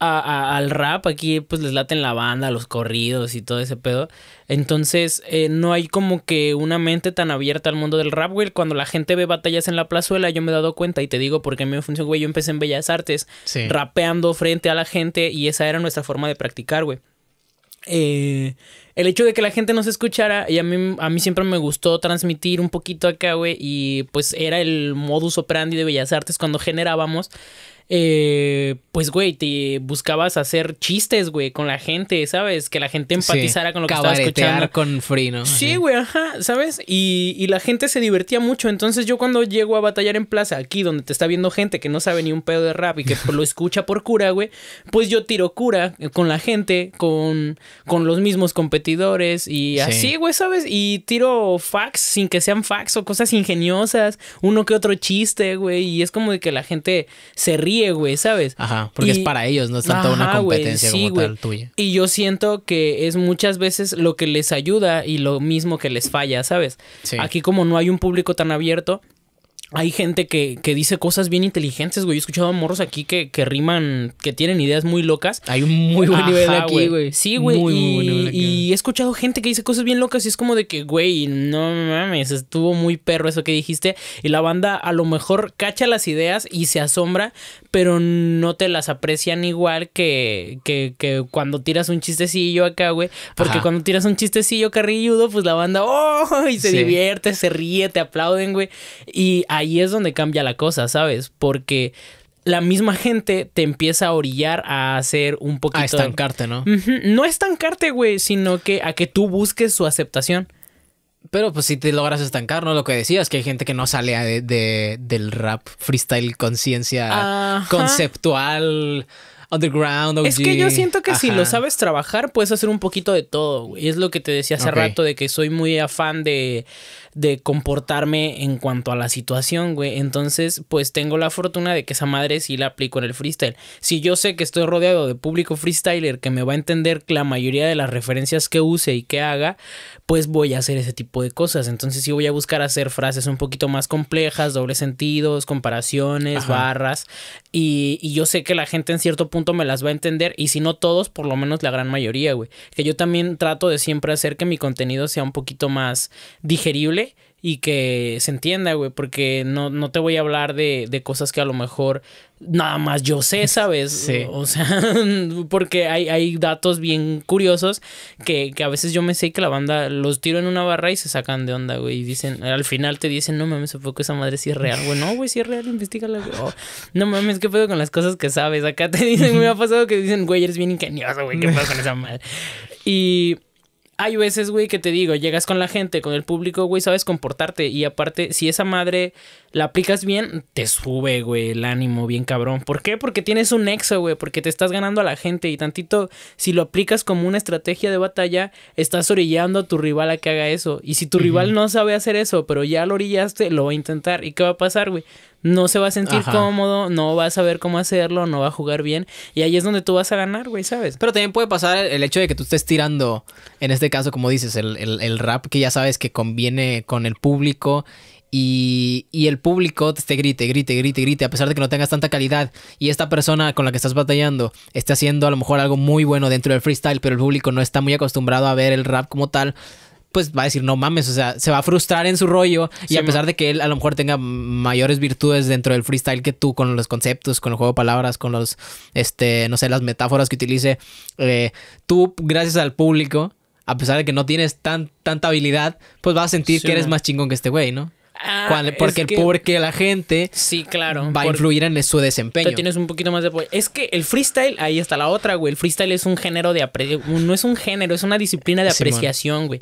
al rap aquí pues les laten la banda, los corridos y todo ese pedo. Entonces eh, no hay como que una mente tan abierta al mundo del rap, güey. Cuando la gente ve batallas en la plazuela, yo me he dado cuenta y te digo porque a mí me funcionó, güey. Yo empecé en Bellas Artes rapeando frente a la gente y esa era nuestra forma de practicar, güey. Eh, el hecho de que la gente nos escuchara, y a mí, a mí siempre me gustó transmitir un poquito acá, güey, y pues era el modus operandi de Bellas Artes cuando generábamos. Eh, pues, güey, te buscabas hacer chistes, güey, con la gente, ¿sabes? Que la gente empatizara con lo que estaba escuchando. con ¿no? Sí, güey, ajá, ¿sabes? Y, la gente se divertía mucho. Entonces, yo cuando llego a batallar en plaza, aquí donde te está viendo gente que no sabe ni un pedo de rap y que lo escucha por cura, güey, pues yo tiro cura con la gente, con, con los mismos competidores y así, güey, ¿sabes? Y tiro fax sin que sean fax o cosas ingeniosas, uno que otro chiste, güey, y es como de que la gente se ríe güey, ¿sabes? Ajá, porque es para ellos, no es tanto una competencia como tal tuya. Y yo siento que es muchas veces lo que les ayuda y lo mismo que les falla, ¿sabes? Aquí como no hay un público tan abierto, hay gente que, dice cosas bien inteligentes, güey. he escuchado a morros aquí que, riman, que tienen ideas muy locas. Hay un muy buen nivel aquí, güey. Sí, güey. y, y he escuchado gente que dice cosas bien locas y es como de que, güey, no mames, estuvo muy perro eso que dijiste. Y la banda a lo mejor cacha las ideas y se asombra, pero no te las aprecian igual que, cuando tiras un chistecillo acá, güey. Porque cuando tiras un chistecillo carrilludo, pues la banda, ¡oh! Y se divierte, se ríe, te aplauden, güey. Y ahí es donde cambia la cosa, ¿sabes? Porque la misma gente te empieza a orillar a hacer un poquito. A estancarte, ¿no? No estancarte, güey, sino que a que tú busques su aceptación. Pero pues si te logras estancar, ¿no? Lo que decías, que hay gente que no sale del rap freestyle conciencia conceptual. Es que yo siento que si lo sabes trabajar, puedes hacer un poquito de todo, Y Es lo que te decía hace rato de que soy muy afán de, de comportarme en cuanto a la situación, güey. Entonces, pues tengo la fortuna de que esa madre sí la aplico en el freestyle. Si yo sé que estoy rodeado de público freestyler que me va a entender la mayoría de las referencias que use y que haga, pues voy a hacer ese tipo de cosas. Entonces, sí voy a buscar hacer frases un poquito más complejas, dobles sentidos, comparaciones, barras. Y, y yo sé que la gente en cierto punto me las va a entender y si no todos, por lo menos la gran mayoría, güey. Que yo también trato de siempre hacer que mi contenido sea un poquito más digerible y que se entienda, güey, porque no, te voy a hablar de, cosas que a lo mejor nada más yo sé, ¿sabes? Sí. O sea, porque hay, hay datos bien curiosos que, a veces yo me sé que la banda los tiro en una barra y se sacan de onda, güey, y dicen, al final te dicen, no mames, fue que esa madre sí es real, güey, no, güey, sí es real, investigala, güey. Oh, no mames, ¿qué pedo con las cosas que sabes? Acá te dicen, me ha pasado que dicen, güey, eres bien ingenioso, güey, ¿qué pedo con esa madre? Y hay veces, güey, que te digo, llegas con la gente, con el público, güey, sabes comportarte. Y aparte, si esa madre la aplicas bien, te sube, güey, el ánimo bien cabrón. ¿Por qué? Porque tienes un nexo, güey, porque te estás ganando a la gente. Y tantito, si lo aplicas como una estrategia de batalla, estás orillando a tu rival a que haga eso. Y si tu rival no sabe hacer eso, pero ya lo orillaste, lo va a intentar. ¿Y qué va a pasar, güey? no se va a sentir cómodo, no va a saber cómo hacerlo, no va a jugar bien. Y ahí es donde tú vas a ganar, güey, ¿sabes? Pero también puede pasar el hecho de que tú estés tirando, en este caso, como dices, el, rap que ya sabes que conviene con el público y, y, el público te grite, grite, grite, grite, a pesar de que no tengas tanta calidad y esta persona con la que estás batallando esté haciendo a lo mejor algo muy bueno dentro del freestyle, pero el público no está muy acostumbrado a ver el rap como tal, pues va a decir, no mames, o sea, se va a frustrar en su rollo y a pesar de que él a lo mejor tenga mayores virtudes dentro del freestyle que tú, con los conceptos, con el juego de palabras, con los, este, no sé, las metáforas que utilice, eh, tú, gracias al público, a pesar de que no tienes tan, tanta habilidad, pues vas a sentir que eres más chingón que este güey, ¿no? Ah, porque, la gente sí, claro, va a influir en su desempeño. Tienes un poquito más de Es que el freestyle, ahí está la otra, güey. El freestyle es un género de apreciación. No es un género, es una disciplina de apreciación, güey.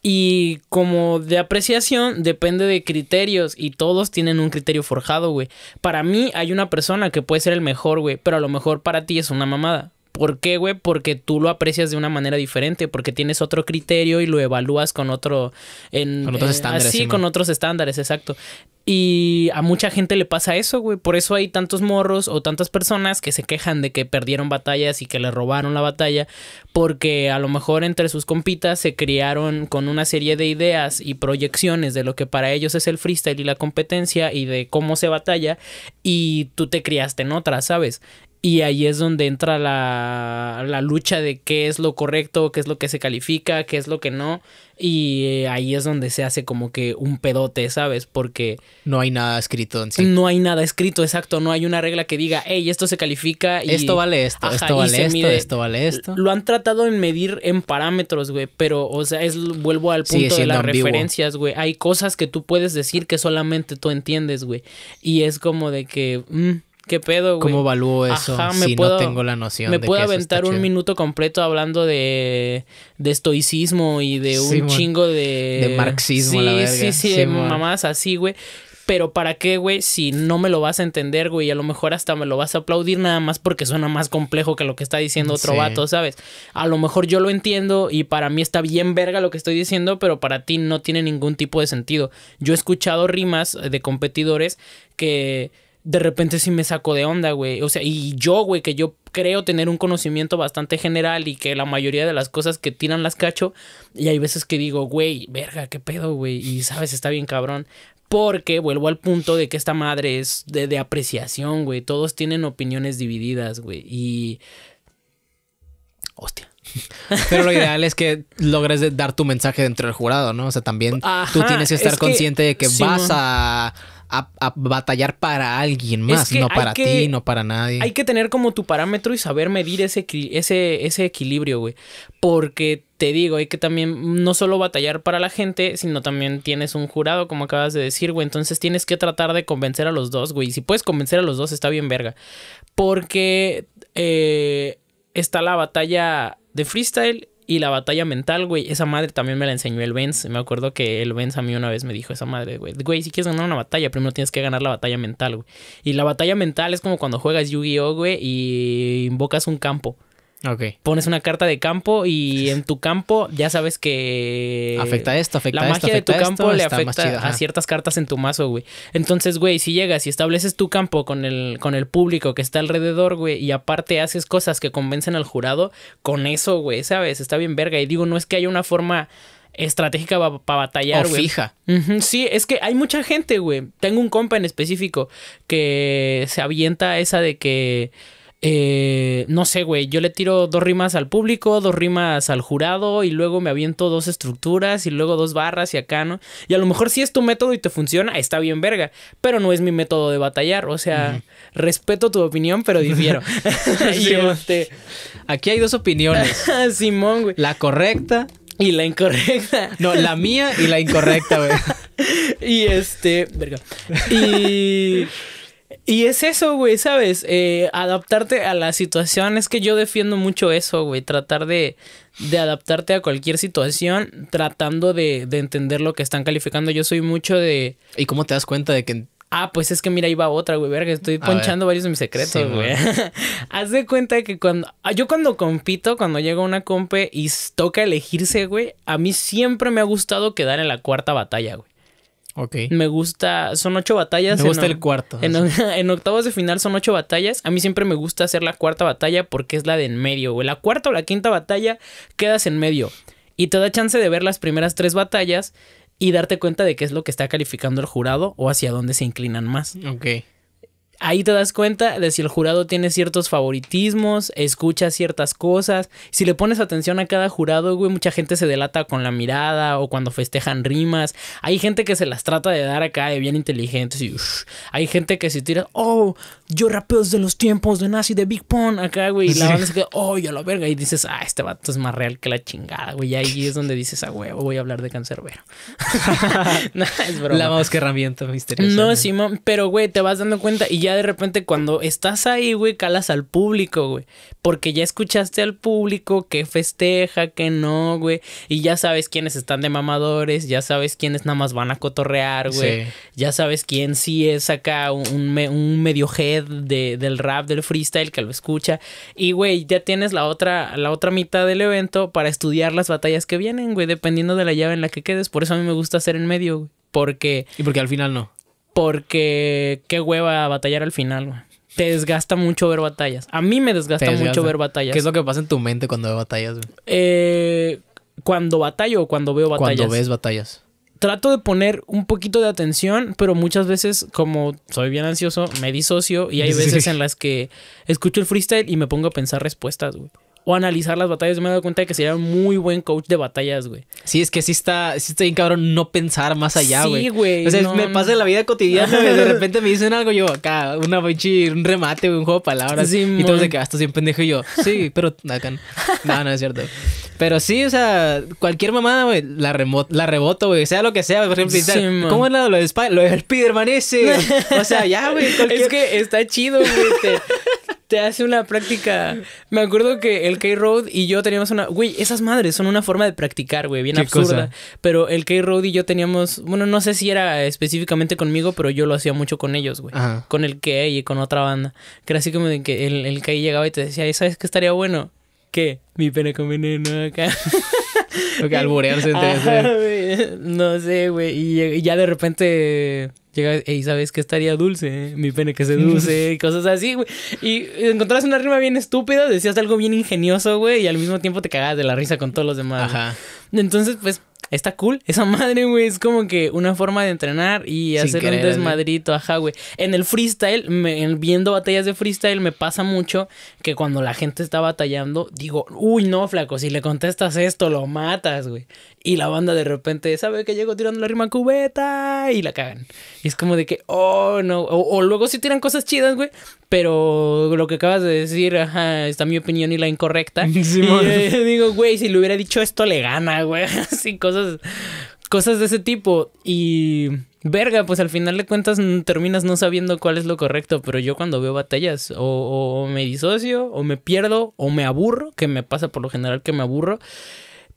Y como de apreciación depende de criterios y todos tienen un criterio forjado, güey. Para mí hay una persona que puede ser el mejor, güey, pero a lo mejor para ti es una mamada. ¿Por qué, güey? Porque tú lo aprecias de una manera diferente, porque tienes otro criterio y lo evalúas con otro... En, con otros eh, estándares. sí, con otros estándares, exacto. Y a mucha gente le pasa eso, güey. Por eso hay tantos morros o tantas personas que se quejan de que perdieron batallas y que le robaron la batalla. Porque a lo mejor entre sus compitas se criaron con una serie de ideas y proyecciones de lo que para ellos es el freestyle y la competencia y de cómo se batalla. Y tú te criaste en otra, ¿sabes? Y ahí es donde entra la, lucha de qué es lo correcto, qué es lo que se califica, qué es lo que no. Y eh, ahí es donde se hace como que un pedote, ¿sabes? Porque... No hay nada escrito en sí. No hay nada escrito, exacto. No hay una regla que diga, hey, esto se califica y... Esto vale esto, esto vale esto, esto vale esto. Lo han tratado en medir en parámetros, güey. Pero, o sea, es, vuelvo al punto de las referencias, güey. Hay cosas que tú puedes decir que solamente tú entiendes, güey. Y es como de que... Mm, ¿Qué pedo, güey? ¿Cómo evalúo eso si no tengo la noción? Me puedo aventar un minuto completo hablando de, estoicismo y de un chingo de. De marxismo, sí, Sí, sí, sí, mamás así, güey. Pero ¿para qué, güey? Si no me lo vas a entender, güey. y A lo mejor hasta me lo vas a aplaudir nada más porque suena más complejo que lo que está diciendo otro vato, ¿sabes? A lo mejor yo lo entiendo y para mí está bien verga lo que estoy diciendo, pero para ti no tiene ningún tipo de sentido. Yo he escuchado rimas de competidores que de repente sí me saco de onda, güey. O sea, y yo, güey, que yo creo tener un conocimiento bastante general y que la mayoría de las cosas que tiran las cacho. Y hay veces que digo, güey, verga, qué pedo, güey. Y sabes, está bien cabrón. Porque vuelvo al punto de que esta madre es de, apreciación, güey. Todos tienen opiniones divididas, güey. Y. Hostia. Pero lo ideal es que logres dar tu mensaje dentro del jurado, ¿no? O sea, también tú tienes que estar consciente de que vas a a, batallar para alguien más, no para ti, no para nadie. Hay que tener como tu parámetro y saber medir ese, ese, ese equilibrio, güey. Porque te digo, hay que también no solo batallar para la gente, sino también tienes un jurado, como acabas de decir, güey. Entonces tienes que tratar de convencer a los dos, güey. Y si puedes convencer a los dos, está bien verga. Porque eh, está la batalla de freestyle y la batalla mental, güey, esa madre también me la enseñó el Benz. Me acuerdo que el Benz a mí una vez me dijo esa madre, güey. Güey, si quieres ganar una batalla, primero tienes que ganar la batalla mental, güey. Y la batalla mental es como cuando juegas Yu-Gi-Oh, güey, y invocas un campo. Pones una carta de campo y en tu campo ya sabes que. Afecta esto, afecta La magia de tu campo le afecta a ciertas cartas en tu mazo, güey. Entonces, güey, si llegas y estableces tu campo con el, con el público que está alrededor, güey, y aparte haces cosas que convencen al jurado, con eso, güey, ¿sabes? Está bien verga. Y digo, no es que haya una forma estratégica para batallar, güey. fija. Sí, es que hay mucha gente, güey. Tengo un compa en específico que se avienta esa de que eh, no sé, güey, yo le tiro dos rimas al público, dos rimas al jurado y luego me aviento dos estructuras y luego dos barras y acá, ¿no? Y a lo mejor si es tu método y te funciona, está bien verga, pero no es mi método de batallar, o sea, respeto tu opinión, pero difiero. y este, Aquí hay dos opiniones. Simón, güey. La correcta y la incorrecta. No, la mía y la incorrecta, güey. y este, verga. Y y es eso, güey, ¿sabes? Eh, adaptarte a la situación. Es que yo defiendo mucho eso, güey. Tratar de, adaptarte a cualquier situación, tratando de, entender lo que están calificando. Yo soy mucho de. ¿Y cómo te das cuenta de que.? Ah, pues es que mira, iba otra, güey, verga, estoy ponchando varios de mis secretos, güey. Haz de cuenta que cuando. Ah, yo cuando compito, cuando llega una compe y toca elegirse, güey, a mí siempre me ha gustado quedar en la cuarta batalla, güey. Ok. Me gusta, son ocho batallas. Me gusta el cuarto. En, octavos de final son ocho batallas. A mí siempre me gusta hacer la cuarta batalla porque es la de en medio, O La cuarta o la quinta batalla quedas en medio. Y te da chance de ver las primeras tres batallas y darte cuenta de qué es lo que está calificando el jurado o hacia dónde se inclinan más. Ok ahí te das cuenta de si el jurado tiene ciertos favoritismos, escucha ciertas cosas. Si le pones atención a cada jurado, güey, mucha gente se delata con la mirada o cuando festejan rimas. Hay gente que se las trata de dar acá de bien inteligentes y hay gente que se tira, oh, yo rapeo desde los tiempos de Nazi de Big Pun acá, güey, y la banda se queda, oh, ya la verga, y dices, ah, este vato es más real que la chingada, güey, y ahí es donde dices, ah, güey, voy a hablar de cancerbero. no, es La voz que herramienta misteriosa. No, Simón, pero, güey, te vas dando cuenta y ya ya de repente cuando estás ahí, güey, calas al público, güey. Porque ya escuchaste al público que festeja, que no, güey. Y ya sabes quiénes están de mamadores, ya sabes quiénes nada más van a cotorrear, güey. Ya sabes quién sí es acá un, medio head del rap, del freestyle, que lo escucha. Y, güey, ya tienes la otra, la otra mitad del evento para estudiar las batallas que vienen, güey, dependiendo de la llave en la que quedes. Por eso a mí me gusta hacer en medio, güey. Porque... Y porque al final no. Porque qué hueva batallar al final, güey. Te desgasta mucho ver batallas. A mí me desgasta, mucho ver batallas. ¿Qué es lo que pasa en tu mente cuando veo batallas? Güey? Eh, cuando batallo o cuando veo batallas. Cuando ves batallas. Trato de poner un poquito de atención, pero muchas veces, como soy bien ansioso, me disocio y hay veces en las que escucho el freestyle y me pongo a pensar respuestas, güey o analizar las batallas, me he dado cuenta de que sería un muy buen coach de batallas, güey. Sí, es que sí está, sí está bien cabrón no pensar más allá, güey. Sí, güey. O sea, me pasa en la vida cotidiana, de repente me dicen algo, yo acá, una pinche, un remate, un juego de palabras. Sí, y todos de que ah, siempre siempre pendejo y yo, sí, pero no. No, es cierto. Pero sí, o sea, cualquier mamada, güey, la, la reboto, güey, sea lo que sea, por ejemplo, sí, ¿cómo es lo de Spider-Man ese? o sea, ya, güey. Es que está chido, güey te hace una práctica. Me acuerdo que el K-Road y yo teníamos una. Güey, esas madres son una forma de practicar, güey, bien absurda. Pero el K-Road y yo teníamos. Bueno, no sé si era específicamente conmigo, pero yo lo hacía mucho con ellos, güey. Con el K y con otra banda. Que era así como de que el, el K llegaba y te decía, ¿sabes qué estaría bueno? ¿Qué? Mi pene con veneno acá. porque alborearse entre No sé, güey. y ya de repente Llega, y ¿sabes que estaría dulce? Eh? Mi pene que seduce, y cosas así, güey. Y encontrabas una rima bien estúpida, decías algo bien ingenioso, güey, y al mismo tiempo te cagabas de la risa con todos los demás. Ajá. Entonces, pues, está cool. Esa madre, güey, es como que una forma de entrenar y hacer un ¿eh? desmadrito, ajá, güey. En el freestyle, viendo batallas de freestyle, me pasa mucho que cuando la gente está batallando, digo, uy, no, flaco, si le contestas esto, lo matas, güey. Y la banda de repente sabe que llego tirando la rima cubeta y la cagan. Y es como de que, oh, no. O, luego sí tiran cosas chidas, güey, pero lo que acabas de decir, ajá, está mi opinión y la incorrecta. y, eh, digo, güey, si le hubiera dicho esto, le gana, güey. Así cosas, cosas de ese tipo. Y verga, pues al final de cuentas terminas no sabiendo cuál es lo correcto, pero yo cuando veo batallas o, me disocio o me pierdo o me aburro, que me pasa por lo general que me aburro,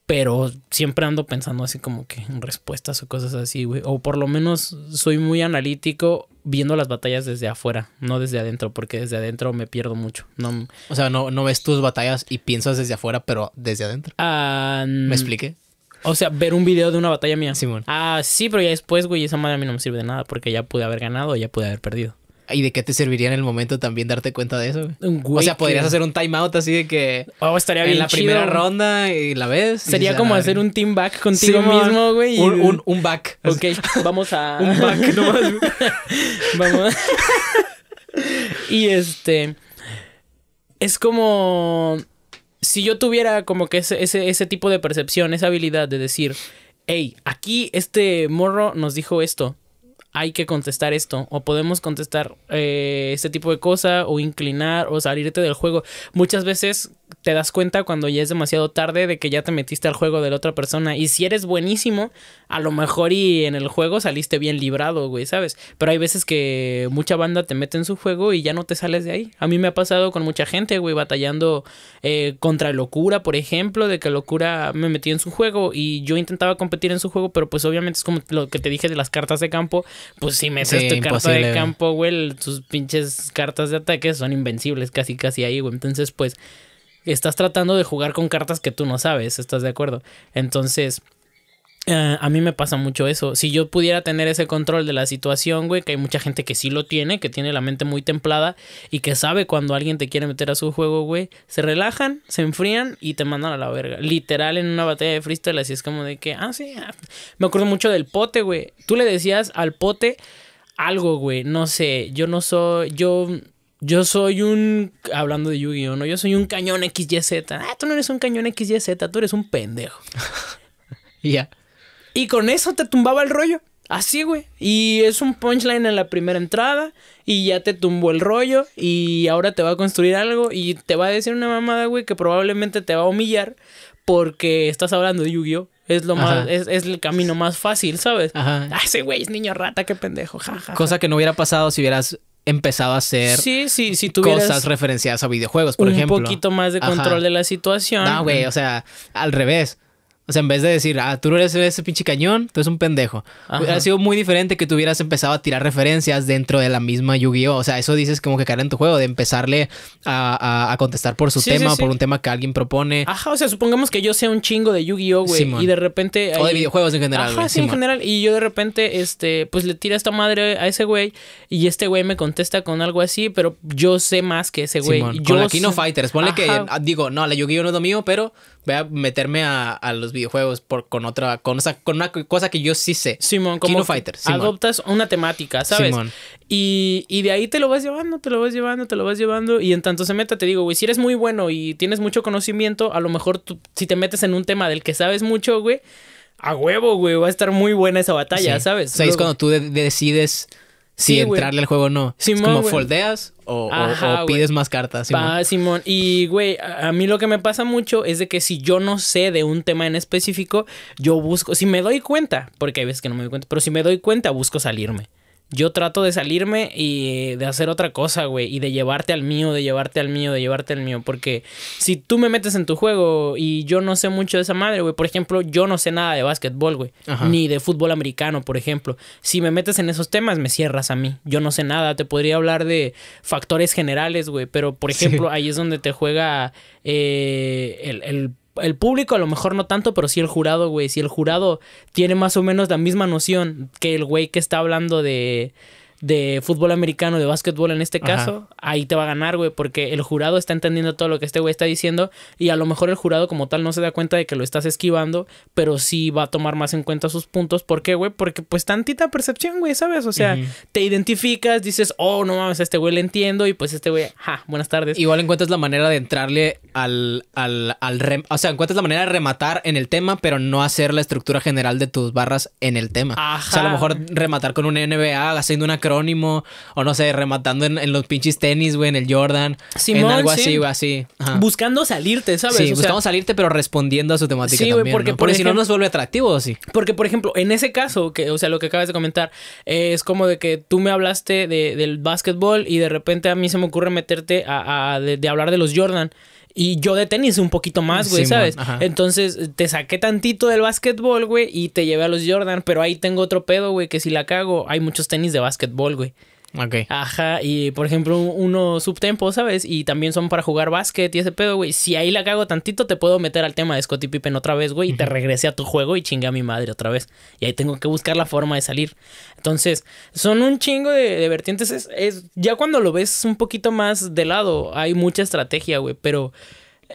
pero siempre ando pensando así como que en respuestas o cosas así, güey, o por lo menos soy muy analítico viendo las batallas desde afuera, no desde adentro, porque desde adentro me pierdo mucho. No, o sea, no, no ves tus batallas y piensas desde afuera, pero desde adentro. Ah, ¿Me expliqué? O sea, ver un video de una batalla mía. Simón. Ah, sí, pero ya después, güey, esa madre a mí no me sirve de nada porque ya pude haber ganado o ya pude haber perdido. ¿Y de qué te serviría en el momento también darte cuenta de eso? Güey? o sea, podrías hacer un timeout así de que. Oh, estaría bien. la primera ronda y la ves. Sería como hacer un team back contigo mismo, güey. Un, un, back. Ok, vamos a. un back nomás. vamos. y este. Es como si yo tuviera como que ese, ese, ese tipo de percepción, esa habilidad de decir, hey, aquí este morro nos dijo esto, hay que contestar esto, o podemos contestar eh, este tipo de cosa, o inclinar, o salirte del juego. Muchas veces te das cuenta cuando ya es demasiado tarde de que ya te metiste al juego de la otra persona. Y si eres buenísimo, a lo mejor y en el juego saliste bien librado, güey, ¿sabes? Pero hay veces que mucha banda te mete en su juego y ya no te sales de ahí. A mí me ha pasado con mucha gente, güey, batallando eh, contra Locura, por ejemplo, de que Locura me metí en su juego y yo intentaba competir en su juego, pero pues obviamente es como lo que te dije de las cartas de campo. Pues si me sí, tu carta de campo, güey, tus pinches cartas de ataque son invencibles casi, casi ahí, güey. Entonces, pues estás tratando de jugar con cartas que tú no sabes, ¿estás de acuerdo? Entonces, eh, a mí me pasa mucho eso. Si yo pudiera tener ese control de la situación, güey, que hay mucha gente que sí lo tiene, que tiene la mente muy templada y que sabe cuando alguien te quiere meter a su juego, güey, se relajan, se enfrían y te mandan a la verga. Literal en una batalla de freestyle, así es como de que, ah, sí. Ah. Me acuerdo mucho del pote, güey. Tú le decías al pote algo, güey, no sé, yo no soy, yo yo soy un. Hablando de Yu-Gi-Oh! ¿no? Yo soy un cañón XYZ. Ah, tú no eres un cañón XYZ, tú eres un pendejo. Ya. Y con eso te tumbaba el rollo. Así, güey. Y es un punchline en la primera entrada. Y ya te tumbó el rollo. Y ahora te va a construir algo. Y te va a decir una mamada, güey, que probablemente te va a humillar. Porque estás hablando de Yu-Gi-Oh! Es lo más, es, el camino más fácil, ¿sabes? Ajá. Ah, ese güey es niño rata, qué pendejo, Cosa que no hubiera pasado si hubieras empezado a hacer cosas referenciadas a videojuegos, por ejemplo. Un poquito más de control de la situación. No, güey, o sea, al revés. O sea, en vez de decir, ah, tú no eres ese pinche cañón, tú eres un pendejo. Ha sido muy diferente que tú hubieras empezado a tirar referencias dentro de la misma Yu-Gi-Oh! O sea, eso dices como que cara en tu juego, de empezarle a, contestar por su tema, por un tema que alguien propone. Ajá, o sea, supongamos que yo sea un chingo de Yu-Gi-Oh! güey. y de repente. O de videojuegos en general. Ajá, sí, en general. Y yo de repente, este, pues le tira esta madre a ese güey. Y este güey me contesta con algo así, pero yo sé más que ese güey. Yo con la Kino Fighters. Ponle que. Ah, digo, no, la Yu-Gi-Oh! no es lo mío, pero voy a meterme a, los videojuegos videojuegos por, con otra con, con una cosa que yo sí sé. Simón, como Adoptas una temática, ¿sabes? Simón. Y, y de ahí te lo vas llevando, te lo vas llevando, te lo vas llevando. Y en tanto se meta, te digo, güey, si eres muy bueno y tienes mucho conocimiento, a lo mejor tú, si te metes en un tema del que sabes mucho, güey, a huevo, güey, va a estar muy buena esa batalla, ¿sabes? O es cuando tú decides si entrarle al juego no. Simón, como foldeas o, pides más cartas. Va, Simón. Y, güey, a mí lo que me pasa mucho es de que si yo no sé de un tema en específico, yo busco, si me doy cuenta, porque hay veces que no me doy cuenta, pero si me doy cuenta, busco salirme yo trato de salirme y de hacer otra cosa, güey. Y de llevarte al mío, de llevarte al mío, de llevarte al mío. Porque si tú me metes en tu juego y yo no sé mucho de esa madre, güey. Por ejemplo, yo no sé nada de básquetbol, güey. Ni de fútbol americano, por ejemplo. Si me metes en esos temas, me cierras a mí. Yo no sé nada. Te podría hablar de factores generales, güey. Pero, por ejemplo, ahí es donde te juega eh, el, el el público a lo mejor no tanto, pero sí el jurado, güey. Si el jurado tiene más o menos la misma noción que el güey que está hablando de de fútbol americano, de básquetbol en este caso, ahí te va a ganar, güey, porque el jurado está entendiendo todo lo que este güey está diciendo y a lo mejor el jurado como tal no se da cuenta de que lo estás esquivando, pero sí va a tomar más en cuenta sus puntos. ¿Por qué, güey? Porque pues tantita percepción, güey, ¿sabes? O sea, te identificas, dices, oh, no mames, a este güey le entiendo y pues este güey, ja, buenas tardes. Igual encuentras la manera de entrarle al, al, rem o sea, encuentras la manera de rematar en el tema, pero no hacer la estructura general de tus barras en el tema. Ajá. O sea, a lo mejor rematar con un NBA haciendo una o no sé, rematando en, los pinches tenis, güey, en el Jordan. en algo así, güey, así. Buscando salirte, ¿sabes? Sí, buscando salirte, pero respondiendo a su temática. Sí, también, porque, por porque si no nos vuelve atractivo, sí. Porque, por ejemplo, en ese caso, que, o sea, lo que acabas de comentar, es como de que tú me hablaste del básquetbol y de repente a mí se me ocurre meterte a, de hablar de los Jordan. Y yo de tenis un poquito más, güey, ¿sabes? Entonces te saqué tantito del básquetbol, güey, y te llevé a los Jordan, pero ahí tengo otro pedo, güey, que si la cago, hay muchos tenis de básquetbol, güey. Ok. Ajá, y por ejemplo, uno subtempo, ¿sabes? Y también son para jugar básquet y ese pedo, güey. Si ahí la cago tantito, te puedo meter al tema de Scottie Pippen otra vez, güey, y te regrese a tu juego y chingue a mi madre otra vez. Y ahí tengo que buscar la forma de salir. Entonces, son un chingo de, vertientes. ya cuando lo ves un poquito más de lado, hay mucha estrategia, güey, pero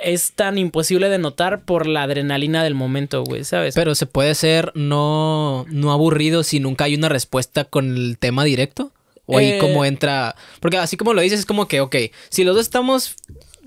es tan imposible de notar por la adrenalina del momento, güey, ¿sabes? Pero se puede ser no, no aburrido si nunca hay una respuesta con el tema directo. O ahí cómo eh, entra. Porque así como lo dices, es como que, ok, si los dos estamos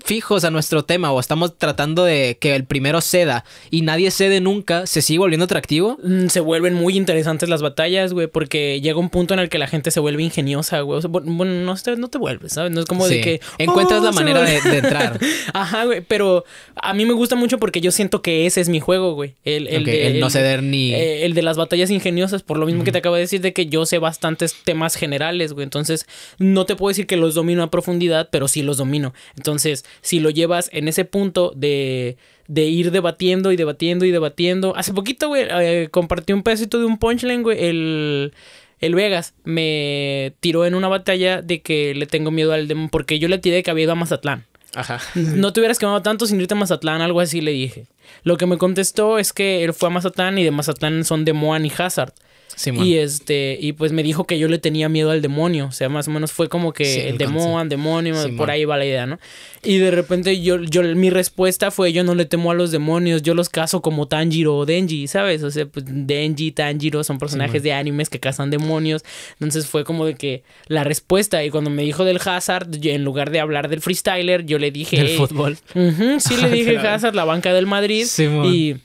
fijos a nuestro tema o estamos tratando de que el primero ceda y nadie cede nunca, ¿se sigue volviendo atractivo? Mm, se vuelven muy interesantes las batallas, güey, porque llega un punto en el que la gente se vuelve ingeniosa, güey. bueno, no te, no te vuelves, ¿sabes? No es como de que... Encuentras oh, la manera de, entrar. Ajá, güey, pero a mí me gusta mucho porque yo siento que ese es mi juego, güey. El, no ceder ni... Eh, el de las batallas ingeniosas, por lo mismo que te acabo de decir, de que yo sé bastantes temas generales, güey. Entonces, no te puedo decir que los domino a profundidad, pero sí los domino. Entonces, si lo llevas en ese punto de, de ir debatiendo y debatiendo y debatiendo. Hace poquito, güey, eh, compartí un pedacito de un punchline, güey, el... El Vegas me tiró en una batalla de que le tengo miedo al demon porque yo le tiré que había ido a Mazatlán. Ajá. No te hubieras quemado tanto sin irte a Mazatlán, algo así le dije. Lo que me contestó es que él fue a Mazatlán y de Mazatlán son de Moan y Hazard y este, y pues me dijo que yo le tenía miedo al demonio. O sea, más o menos fue como que el demonio, por ahí va la idea, ¿no? Y de repente yo, yo, mi respuesta fue: yo no le temo a los demonios, yo los caso como Tanjiro o Denji, ¿sabes? O sea, pues Denji, Tanjiro son personajes de animes que cazan demonios. Entonces fue como de que la respuesta. Y cuando me dijo del Hazard, en lugar de hablar del freestyler, yo le dije. Del fútbol. sí, le dije Hazard, la banca del Madrid. y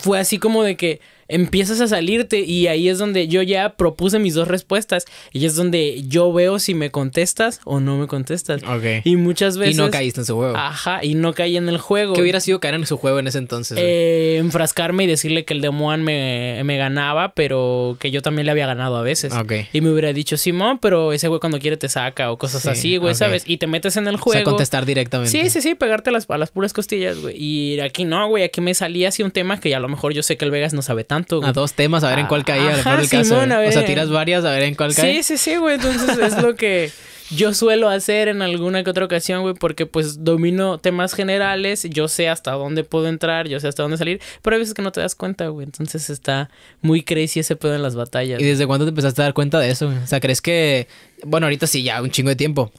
fue así como de que empiezas a salirte y ahí es donde yo ya propuse mis dos respuestas y es donde yo veo si me contestas o no me contestas. Y muchas veces... Y no caíste en su juego. Ajá, y no caí en el juego. ¿Qué hubiera sido caer en su juego en ese entonces? Eh, enfrascarme y decirle que el demon me, me ganaba, pero que yo también le había ganado a veces. Y me hubiera dicho, Simón, pero ese güey cuando quiere te saca o cosas así, güey, ¿sabes? Y te metes en el juego. O sea, contestar directamente. Sí, sí, sí, pegarte las, a las puras costillas, güey. Y aquí no, güey, aquí me salía así un tema que a lo mejor yo sé que el Vegas no sabe tanto a dos temas, a ver en cuál ah, caía. mejor el caso, eh. O sea, tiras varias, a ver en cuál caía. Sí, sí, sí, güey. Entonces es lo que yo suelo hacer en alguna que otra ocasión, güey, porque pues domino temas generales, yo sé hasta dónde puedo entrar, yo sé hasta dónde salir, pero hay veces que no te das cuenta, güey. Entonces está muy crazy ese pedo en las batallas. ¿Y desde cuándo te empezaste a dar cuenta de eso? O sea, ¿crees que. Bueno, ahorita sí, ya un chingo de tiempo.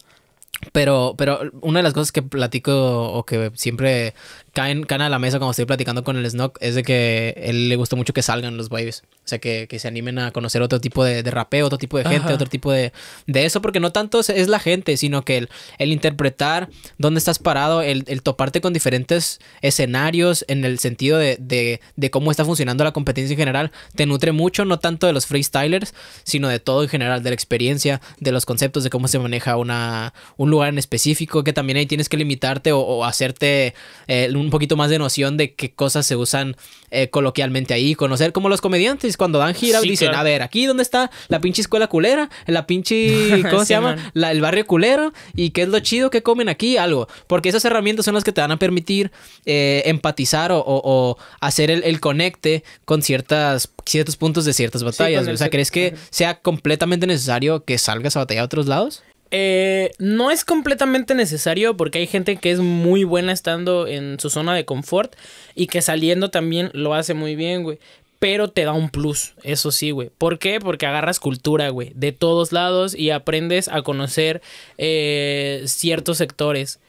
Pero, pero una de las cosas que platico o que siempre caen, caen a la mesa cuando estoy platicando con el Snock es de que él le gusta mucho que salgan los babies. O sea, que, se animen a conocer otro tipo de, rapeo, otro tipo de gente, otro tipo de, eso, porque no tanto es la gente, sino que el, interpretar dónde estás parado, el, toparte con diferentes escenarios en el sentido de, cómo está funcionando la competencia en general, te nutre mucho, no tanto de los freestylers, sino de todo en general, de la experiencia, de los conceptos, de cómo se maneja una, un lugar en específico, que también ahí tienes que limitarte o, hacerte un eh, un poquito más de noción de qué cosas se usan eh, coloquialmente ahí, conocer como los comediantes cuando dan gira dicen, a ver, aquí dónde está la pinche escuela culera, la pinche, ¿cómo se llama? el barrio culero y qué es lo chido que comen aquí, algo, porque esas herramientas son las que te van a permitir eh, empatizar o, hacer el, conecte con ciertas, ciertos puntos de ciertas batallas. o sea, ¿crees que sea completamente necesario que salgas a batallar a otros lados? Eh, no es completamente necesario porque hay gente que es muy buena estando en su zona de confort y que saliendo también lo hace muy bien, güey. Pero te da un plus, eso sí, güey. ¿Por qué? Porque agarras cultura, güey, de todos lados y aprendes a conocer eh, ciertos sectores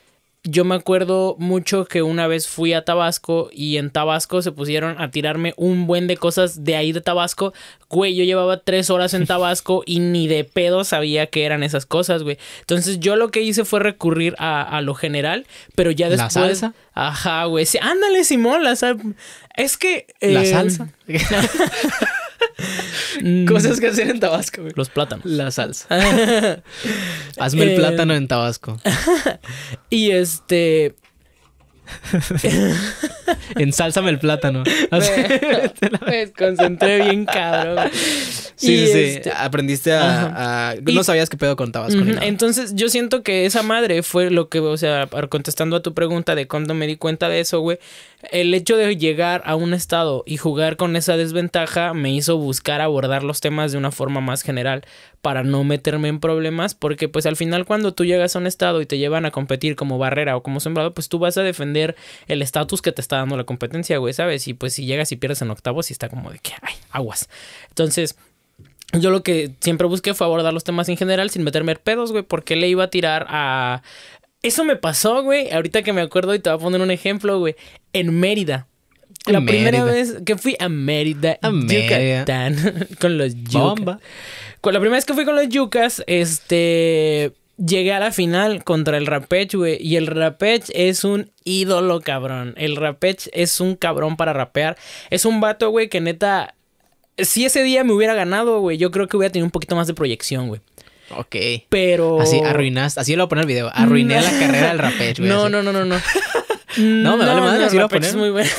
yo me acuerdo mucho que una vez fui a Tabasco y en Tabasco se pusieron a tirarme un buen de cosas de ahí de Tabasco. Güey, yo llevaba tres horas en Tabasco y ni de pedo sabía que eran esas cosas, güey. Entonces yo lo que hice fue recurrir a, lo general, pero ya después... ¿La salsa? Ajá, güey. Sí, ándale, Simón, la salsa. Es que... La eh, salsa. Mm. Cosas que hacer en Tabasco, Los plátanos. La salsa. Ah. Hazme el eh, plátano en Tabasco. y este. Ensálzame el plátano. Pues concentré bien, cabrón. Sí, sí, sí. Este, Aprendiste a. no sabías qué pedo contabas con él. Entonces, yo siento que esa madre fue lo que, o sea, contestando a tu pregunta de cuándo me di cuenta de eso, güey. El hecho de llegar a un estado y jugar con esa desventaja me hizo buscar abordar los temas de una forma más general para no meterme en problemas, porque pues al final cuando tú llegas a un estado y te llevan a competir como barrera o como sembrado, pues tú vas a defender el estatus que te está dando la competencia, güey, ¿sabes? Y pues si llegas y pierdes en octavos, y está como de que, ay, aguas. Entonces, yo lo que siempre busqué fue abordar los temas en general sin meterme pedos, güey, porque le iba a tirar a... Eso me pasó, güey, ahorita que me acuerdo y te voy a poner un ejemplo, güey, en Mérida. La primera vez que fui a Mérida, a con los yucas. La primera vez que fui con los yucas, este Llegué a la final contra el Rapech, güey. Y el Rapech es un ídolo, cabrón. El Rapech es un cabrón para rapear. Es un vato, güey, que neta. Si ese día me hubiera ganado, güey, yo creo que hubiera tenido un poquito más de proyección, güey. Ok. Pero. Así arruinaste. Así lo voy a poner el video. Arruiné la carrera del Rapech, güey. No, no, no, no, no. No, me vale madre si lo es muy bueno.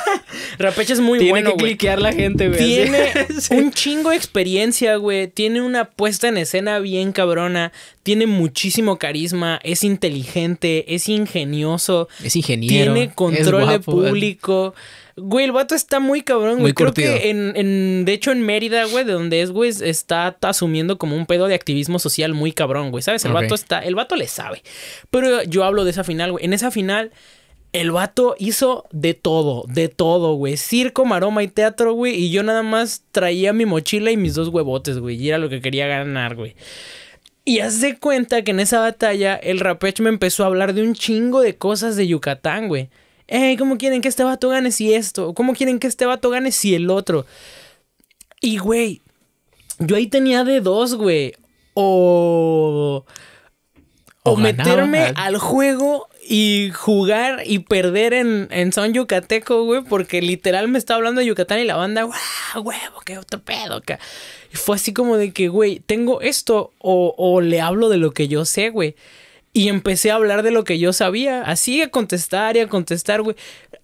Rapeche es muy bueno, Tiene que cliquear la gente, güey. Tiene un chingo de experiencia, güey. Tiene una puesta en escena bien cabrona. Tiene muchísimo carisma. Es inteligente. Es ingenioso. Es ingeniero. Tiene control de público. Güey, el vato está muy cabrón, güey. Muy Creo que en, de hecho, en Mérida, güey, de donde es, güey, está asumiendo como un pedo de activismo social muy cabrón, güey. ¿Sabes? El vato está, el vato le sabe. Pero yo hablo de esa final, güey. En esa final el vato hizo de todo, de todo, güey. Circo, maroma y teatro, güey. Y yo nada más traía mi mochila y mis dos huevotes, güey. Y era lo que quería ganar, güey. Y haz de cuenta que en esa batalla el Rapech me empezó a hablar de un chingo de cosas de Yucatán, güey. Ey, ¿cómo quieren que este vato gane si esto? ¿Cómo quieren que este vato gane si el otro? Y, güey, yo ahí tenía de dos, güey. O, o meterme al juego y jugar y perder en, en son yucateco, güey, porque literal me estaba hablando de Yucatán y la banda, ¡guau, huevo, qué otro pedo, acá Y fue así como de que, güey, tengo esto o, o le hablo de lo que yo sé, güey. Y empecé a hablar de lo que yo sabía, así a contestar y a contestar, güey.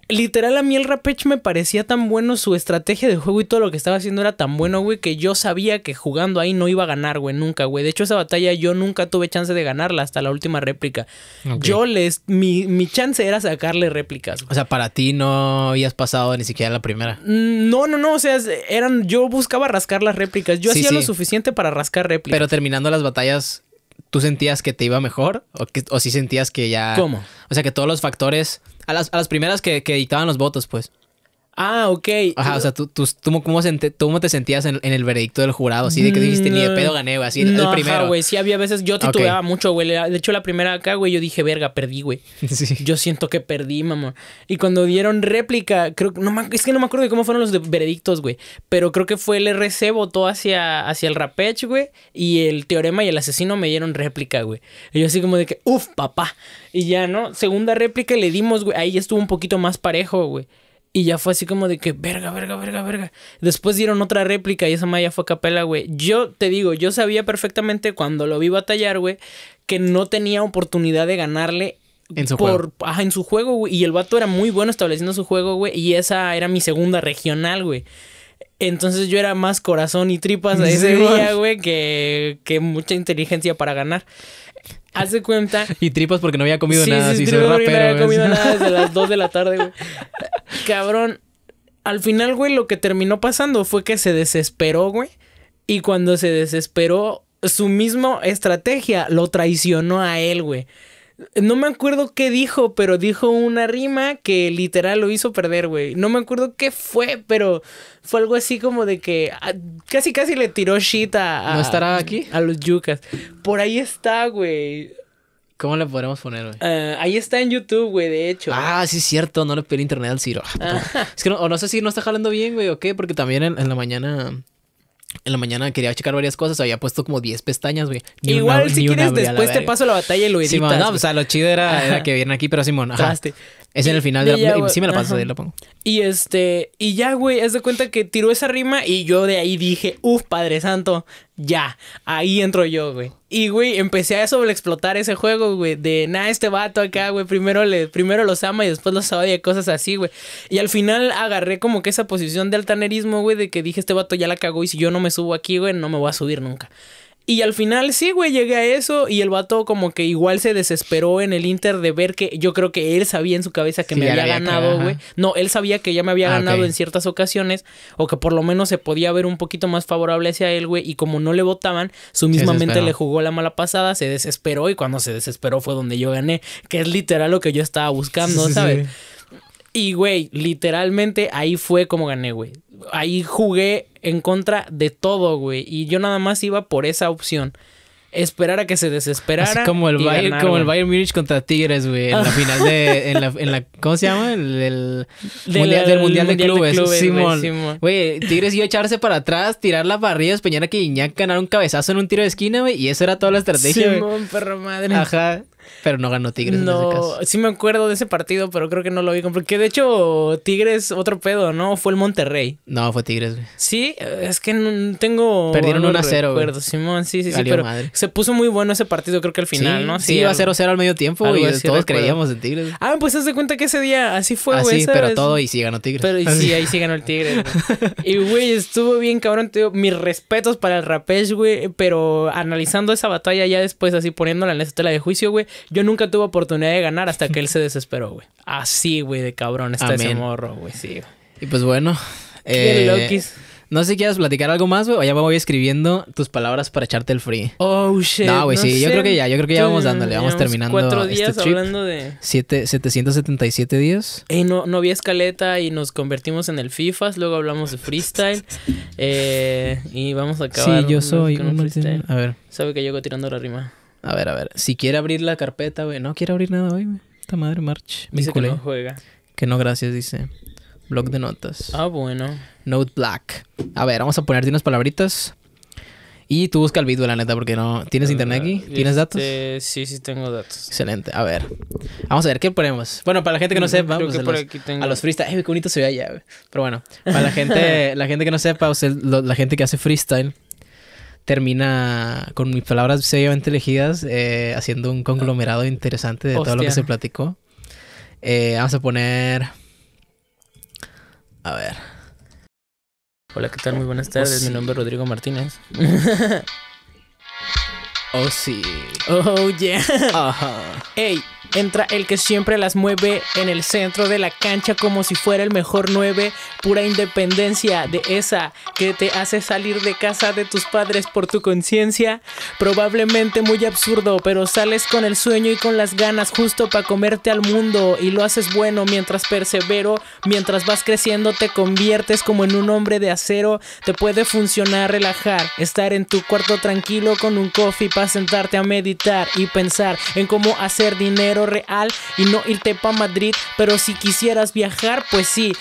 Literal, a mí el rapech me parecía tan bueno, su estrategia de juego y todo lo que estaba haciendo era tan bueno, güey, que yo sabía que jugando ahí no iba a ganar, güey, nunca, güey. De hecho, esa batalla yo nunca tuve chance de ganarla hasta la última réplica. Yo les. Mi, mi, chance era sacarle réplicas. O sea, para ti no habías pasado ni siquiera la primera. Mm, no, no, no. O sea, eran. Yo buscaba rascar las réplicas. Yo hacía lo suficiente para rascar réplicas. Pero terminando las batallas, ¿Tú sentías que te iba mejor? ¿O, si sentías que ya. ¿Cómo? O sea, que todos los factores. A las, a las primeras que, que los votos, pues. Ah, ok. Ajá, o sea, tú, tú, tú, cómo, te sentías en, el veredicto del jurado? Así de que dijiste, ni de pedo gané, güey, así el primero. güey, sí había veces, yo titubeaba mucho, güey. De hecho, la primera acá, güey, yo dije, verga, perdí, güey. Yo siento que perdí, mamá. Y cuando dieron réplica, creo que, no, es que no me acuerdo de cómo fueron los de veredictos, güey. Pero creo que fue el RC votó hacia, hacia el rapech, güey. Y el teorema y el asesino me dieron réplica, güey. Y yo así como de que, uff, papá. Y ya, ¿no? Segunda réplica le dimos, güey. Ahí estuvo un poquito más parejo, güey. Y ya fue así como de que, verga, verga, verga, verga. Después dieron otra réplica y esa malla fue a capela, güey. Yo te digo, yo sabía perfectamente cuando lo vi batallar, güey, que no tenía oportunidad de ganarle. En su por, juego. en su juego, güey. Y el vato era muy bueno estableciendo su juego, güey. Y esa era mi segunda regional, güey. Entonces yo era más corazón y tripas de ese día, güey, que, que mucha inteligencia para ganar. Hace cuenta. Y tripas porque no había comido nada. Sí, sí, tripas porque no había comido nada desde las 2 de la tarde, güey. Cabrón. Al final, güey, lo que terminó pasando fue que se desesperó, güey. Y cuando se desesperó, su misma estrategia lo traicionó a él, güey. No me acuerdo qué dijo, pero dijo una rima que literal lo hizo perder, güey. No me acuerdo qué fue, pero fue algo así como de que ah, casi casi le tiró shit a, ¿No estará aquí? A los yucas. Por ahí está, güey. ¿Cómo le podremos poner, güey? Ah, ahí está en YouTube, güey, de hecho. Ah, sí, es cierto. No le pide internet al Ciro. Ah. Es que no, o no sé si no está jalando bien, güey, o qué, porque también en la mañana en la mañana quería checar varias cosas, había puesto como 10 pestañas, güey. Igual si quieres después te paso la batalla y lo editas. no, pues, o sea, lo chido era, que vienen aquí, pero Simón, ajá. Es en el final de la. sí, me la paso, de ahí la pongo. Y este. Y ya, güey, es de cuenta que tiró esa rima y yo de ahí dije, uff, Padre Santo, ya. Ahí entro yo, güey. Y, güey, empecé a sobreexplotar ese juego, güey. De nada, este vato acá, güey. Primero, le, primero los ama y después los odia, cosas así, güey. Y al final agarré como que esa posición de altanerismo, güey, de que dije, este vato ya la cagó y si yo no me subo aquí, güey, no me voy a subir nunca. Y al final, sí, güey, llegué a eso y el vato como que igual se desesperó en el Inter de ver que yo creo que él sabía en su cabeza que me había, ganado, güey. No, él sabía que ya me había ah, ganado en ciertas ocasiones o que por lo menos se podía ver un poquito más favorable hacia él, güey. Y como no le votaban, su misma le jugó la mala pasada, se desesperó y cuando se desesperó fue donde yo gané, que es literal lo que yo estaba buscando, ¿sabes? Y, güey, literalmente ahí fue como gané, güey ahí jugué en contra de todo, güey. Y yo nada más iba por esa opción. Esperar a que se desesperara. Es como el, Bayern, como el Bayern Munich contra Tigres, güey. En la final de. En la, en la, ¿Cómo se llama? El, mundial, del, mundial, de, clubes. Simón. Güey, Tigres iba a echarse para atrás, tirar las barrillas, Peñar a que ganar un cabezazo en un tiro de esquina, güey. Y eso era toda la estrategia. Simón, perro madre. Ajá. Pero no ganó Tigres no, Sí me acuerdo de ese partido, pero creo que no lo vi Porque Que de hecho, Tigres, otro pedo, ¿no? Fue el Monterrey. No, fue Tigres, güey. Sí, es que no tengo... Perdieron 1-0, güey. Simón, sí, sí, sí. pero se puso muy bueno ese partido, creo que al final, ¿no? Sí, iba 0-0 al medio tiempo y todos creíamos en Tigres. Ah, pues haz de cuenta que ese día así fue, ah, güey. Así, pero todo y sí ganó Tigres. Pero y sí, ahí sí ganó el Tigres. y, güey, estuvo bien cabrón, te mis respetos para el Rapesh, güey, pero analizando esa batalla ya después, así poniéndola en esa tela de juicio, güey, yo nunca tuve oportunidad de ganar hasta que él se desesperó, güey. Así, güey, de cabrón está ese morro, güey. Sí. Y pues bueno. Eh, no sé si quieres platicar algo más, güey, o ya me voy escribiendo tus palabras para echarte el free. Oh, shit. No, güey, sí, yo creo que ya, yo creo que ya vamos dándole, vamos terminando. Cuatro este días hablando de. Siete, 777 días. Eh, no, no había escaleta y nos convertimos en el FIFAs, luego hablamos de freestyle. Eh, y vamos a acabar. Sí, yo soy. Un, a ver. Sabe que llego tirando la rima. A ver, a ver. Si quiere abrir la carpeta, güey. No quiere abrir nada hoy, güey. Esta madre March. dice que no juega. Que no, gracias, dice. Blog de notas. Ah, bueno. Note Black. A ver, vamos a ponerte unas palabritas. Y tú busca el video, la neta, porque no. ¿Tienes internet aquí? ¿Tienes datos? Este, sí, sí, tengo datos. Excelente. A ver. Vamos a ver, ¿qué ponemos? Bueno, para la gente que no mm, sepa, pues, a, los, aquí freestyle. ¡Eh, qué bonito se ve allá! Pero bueno, para la gente, la gente que no sepa, o sea, la gente que hace freestyle termina, con mis palabras seriamente elegidas, eh, haciendo un conglomerado interesante de todo lo que se platicó. Eh, vamos a poner... A ver. Hola, ¿qué tal? Muy buenas tardes. Oh, Mi nombre es Rodrigo Martínez. oh, sí. Oh, yeah. Hey entra el que siempre las mueve en el centro de la cancha como si fuera el mejor 9. Pura independencia de esa que te hace salir de casa de tus padres por tu conciencia. Probablemente muy absurdo, pero sales con el sueño y con las ganas justo para comerte al mundo y lo haces bueno mientras persevero, mientras vas creciendo te conviertes como en un hombre de acero. Te puede funcionar relajar, estar en tu cuarto tranquilo con un coffee para sentarte a meditar y pensar en cómo hacer dinero real y no irte pa' Madrid. Pero si quisieras viajar, pues sí.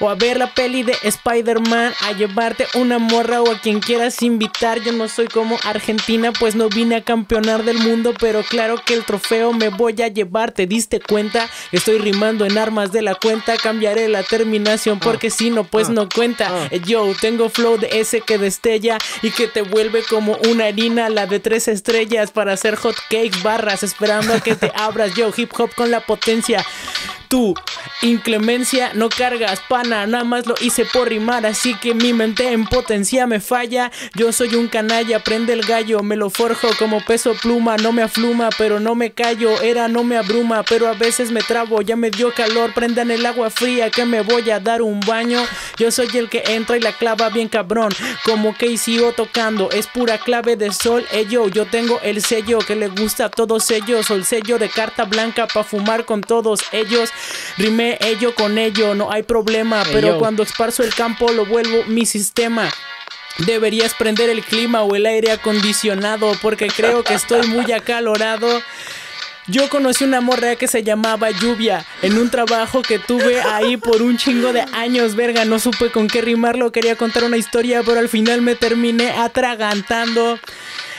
O a ver la peli de Spider-Man, a llevarte una morra o a quien quieras invitar. Yo no soy como Argentina, pues no vine a campeonar del mundo, pero claro que el trofeo me voy a llevar. ¿Te diste cuenta? Estoy rimando en armas de la cuenta, cambiaré la terminación porque ah, si no, pues ah, no cuenta. Ah. Eh, yo tengo flow de ese que destella y que te vuelve como una harina, la de tres estrellas para hacer hot cake barras, esperando a que te abras. Yo hip hop con la potencia. Tu inclemencia, no cargas pana, nada más lo hice por rimar, así que mi mente en potencia me falla. Yo soy un canalla, prende el gallo, me lo forjo como peso pluma, no me afluma, pero no me callo, era no me abruma, pero a veces me trabo, ya me dio calor, prendan el agua fría que me voy a dar un baño. Yo soy el que entra y la clava bien cabrón, como que O tocando, es pura clave de sol, ello, yo tengo el sello que le gusta a todos ellos, o el sello de carta blanca para fumar con todos ellos. Rimé ello con ello, no hay problema, pero cuando esparzo el campo lo vuelvo mi sistema. Deberías prender el clima o el aire acondicionado porque creo que estoy muy acalorado. Yo conocí una morra que se llamaba Lluvia en un trabajo que tuve ahí por un chingo de años, verga, no supe con qué rimarlo, quería contar una historia, pero al final me terminé atragantando.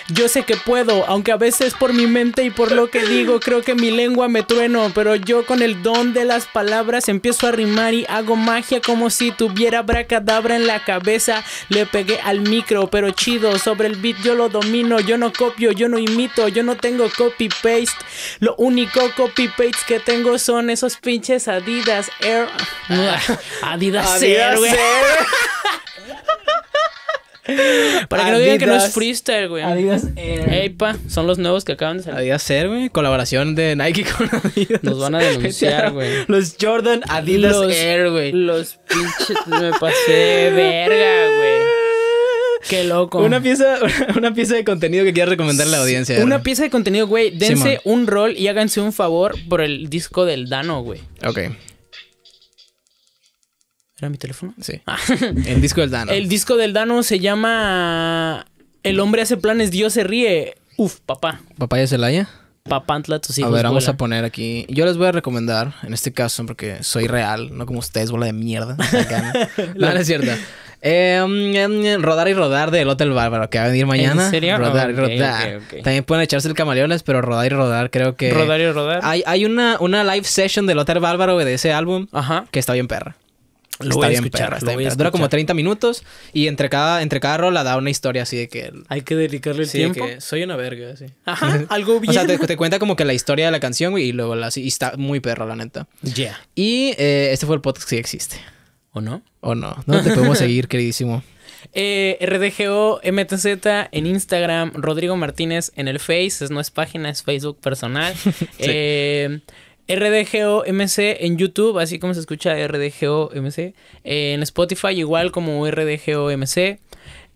Yo sé que puedo, aunque a veces por mi mente y por lo que digo creo que mi lengua me trueno, pero yo con el don de las palabras empiezo a rimar y hago magia como si tuviera bracadabra en la cabeza. Le pegué al micro, pero chido, sobre el beat yo lo domino, yo no copio, yo no imito, yo no tengo copy paste. Lo único copy paste que tengo son esos pinches Adidas Air Adidas, Air, Air. Para que no digan que no es freestyle, güey. Adidas Air. Eh, Ey, pa, son los nuevos que acaban de salir. Adidas Air, güey. Colaboración de Nike con Adidas. Nos van a denunciar, güey. Los Jordan Adidas Air, güey. Los pinches. me pasé verga, güey. Qué loco. Una pieza, una, pieza de contenido que quiero recomendar a la audiencia. Una pieza de contenido, güey. Dense un rol y háganse un favor por el disco del Dano, güey. Ok. ¿Era mi teléfono? Sí. Ah. El disco del Dano. El disco del Dano se llama El hombre hace planes, Dios se ríe. Uf, papá. ¿Papá ¿Papaya Celaya? Papantla, tus hijos. A ver, vamos a poner aquí. Yo les voy a recomendar, en este caso, porque soy real, no como ustedes, bola de mierda. no, no es cierto. Em, em, em, rodar y rodar del Hotel Bárbaro, que va a venir mañana. ¿En serio? Rodar y rodar. También pueden echarse el camaleones, pero rodar y rodar, creo que. Rodar y rodar. Hay, una, una live session del Hotel Bárbaro de ese álbum que está bien perra. Lo está voy a bien escuchar, está Dura como 30 minutos y entre cada, entre cada rola da una historia así de que... Hay que dedicarle el tiempo. De que soy una verga, sí. Ajá, algo bien. O sea, te, cuenta como que la historia de la canción y luego la... Y está muy perro, la neta. Ya. Yeah. Y eh, este fue el podcast que existe. ¿O no? ¿O no? No te podemos seguir, queridísimo? Eh, RDGO MTZ en Instagram, Rodrigo Martínez en el Face, no es página, es Facebook personal. eh, RDGOMC en YouTube, así como se escucha RDGOMC. en Spotify, igual como RDGOMC.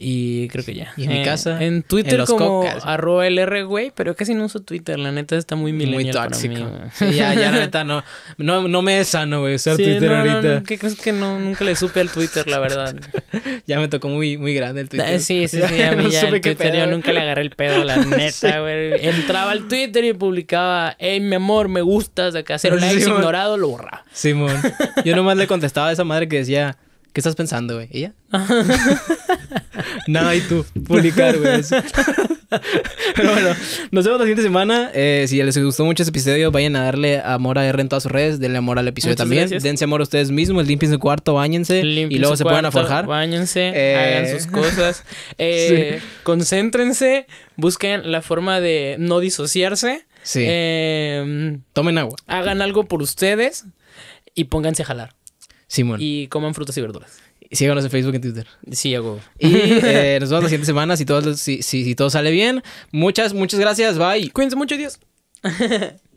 Y creo que ya. en mi casa? En Twitter en como arroba r güey, pero casi no uso Twitter. La neta está muy milenial Muy Para mí, ya, ya, la neta no. No, no me es sano, güey, usar Twitter no, ahorita. No, ¿Qué crees que no? Nunca le supe al Twitter, la verdad. ya me tocó muy, muy grande el Twitter. Sí, sí, sí. A mí ya el Twitter yo nunca le agarré el pedo, a la neta, güey. Entraba al Twitter y publicaba, hey, mi amor, me gustas, acá cero likes, ignorado, lo borraba. Simón. Yo nomás le contestaba a esa madre que decía ¿Qué estás pensando, güey? ¿Ella? Nada, y tú, publicar, güey. Pero bueno, nos vemos la siguiente semana. Eh, si les gustó mucho este episodio, vayan a darle amor a R en todas sus redes. Denle amor al episodio también. Dense amor a ustedes mismos. Limpien su cuarto, bañense. y luego se puedan a Báñense, Bañense, eh, hagan sus cosas. Eh, concéntrense. Busquen la forma de no disociarse. Sí. Em, Tomen agua. Hagan algo por ustedes y pónganse a jalar. Simón. Y coman frutas y verduras. Síganos en Facebook y en Twitter. Sí, hago. Y eh, nos vemos la siguiente semana si todo, si, si, si todo sale bien. Muchas, muchas gracias. Bye. Cuídense mucho, Dios.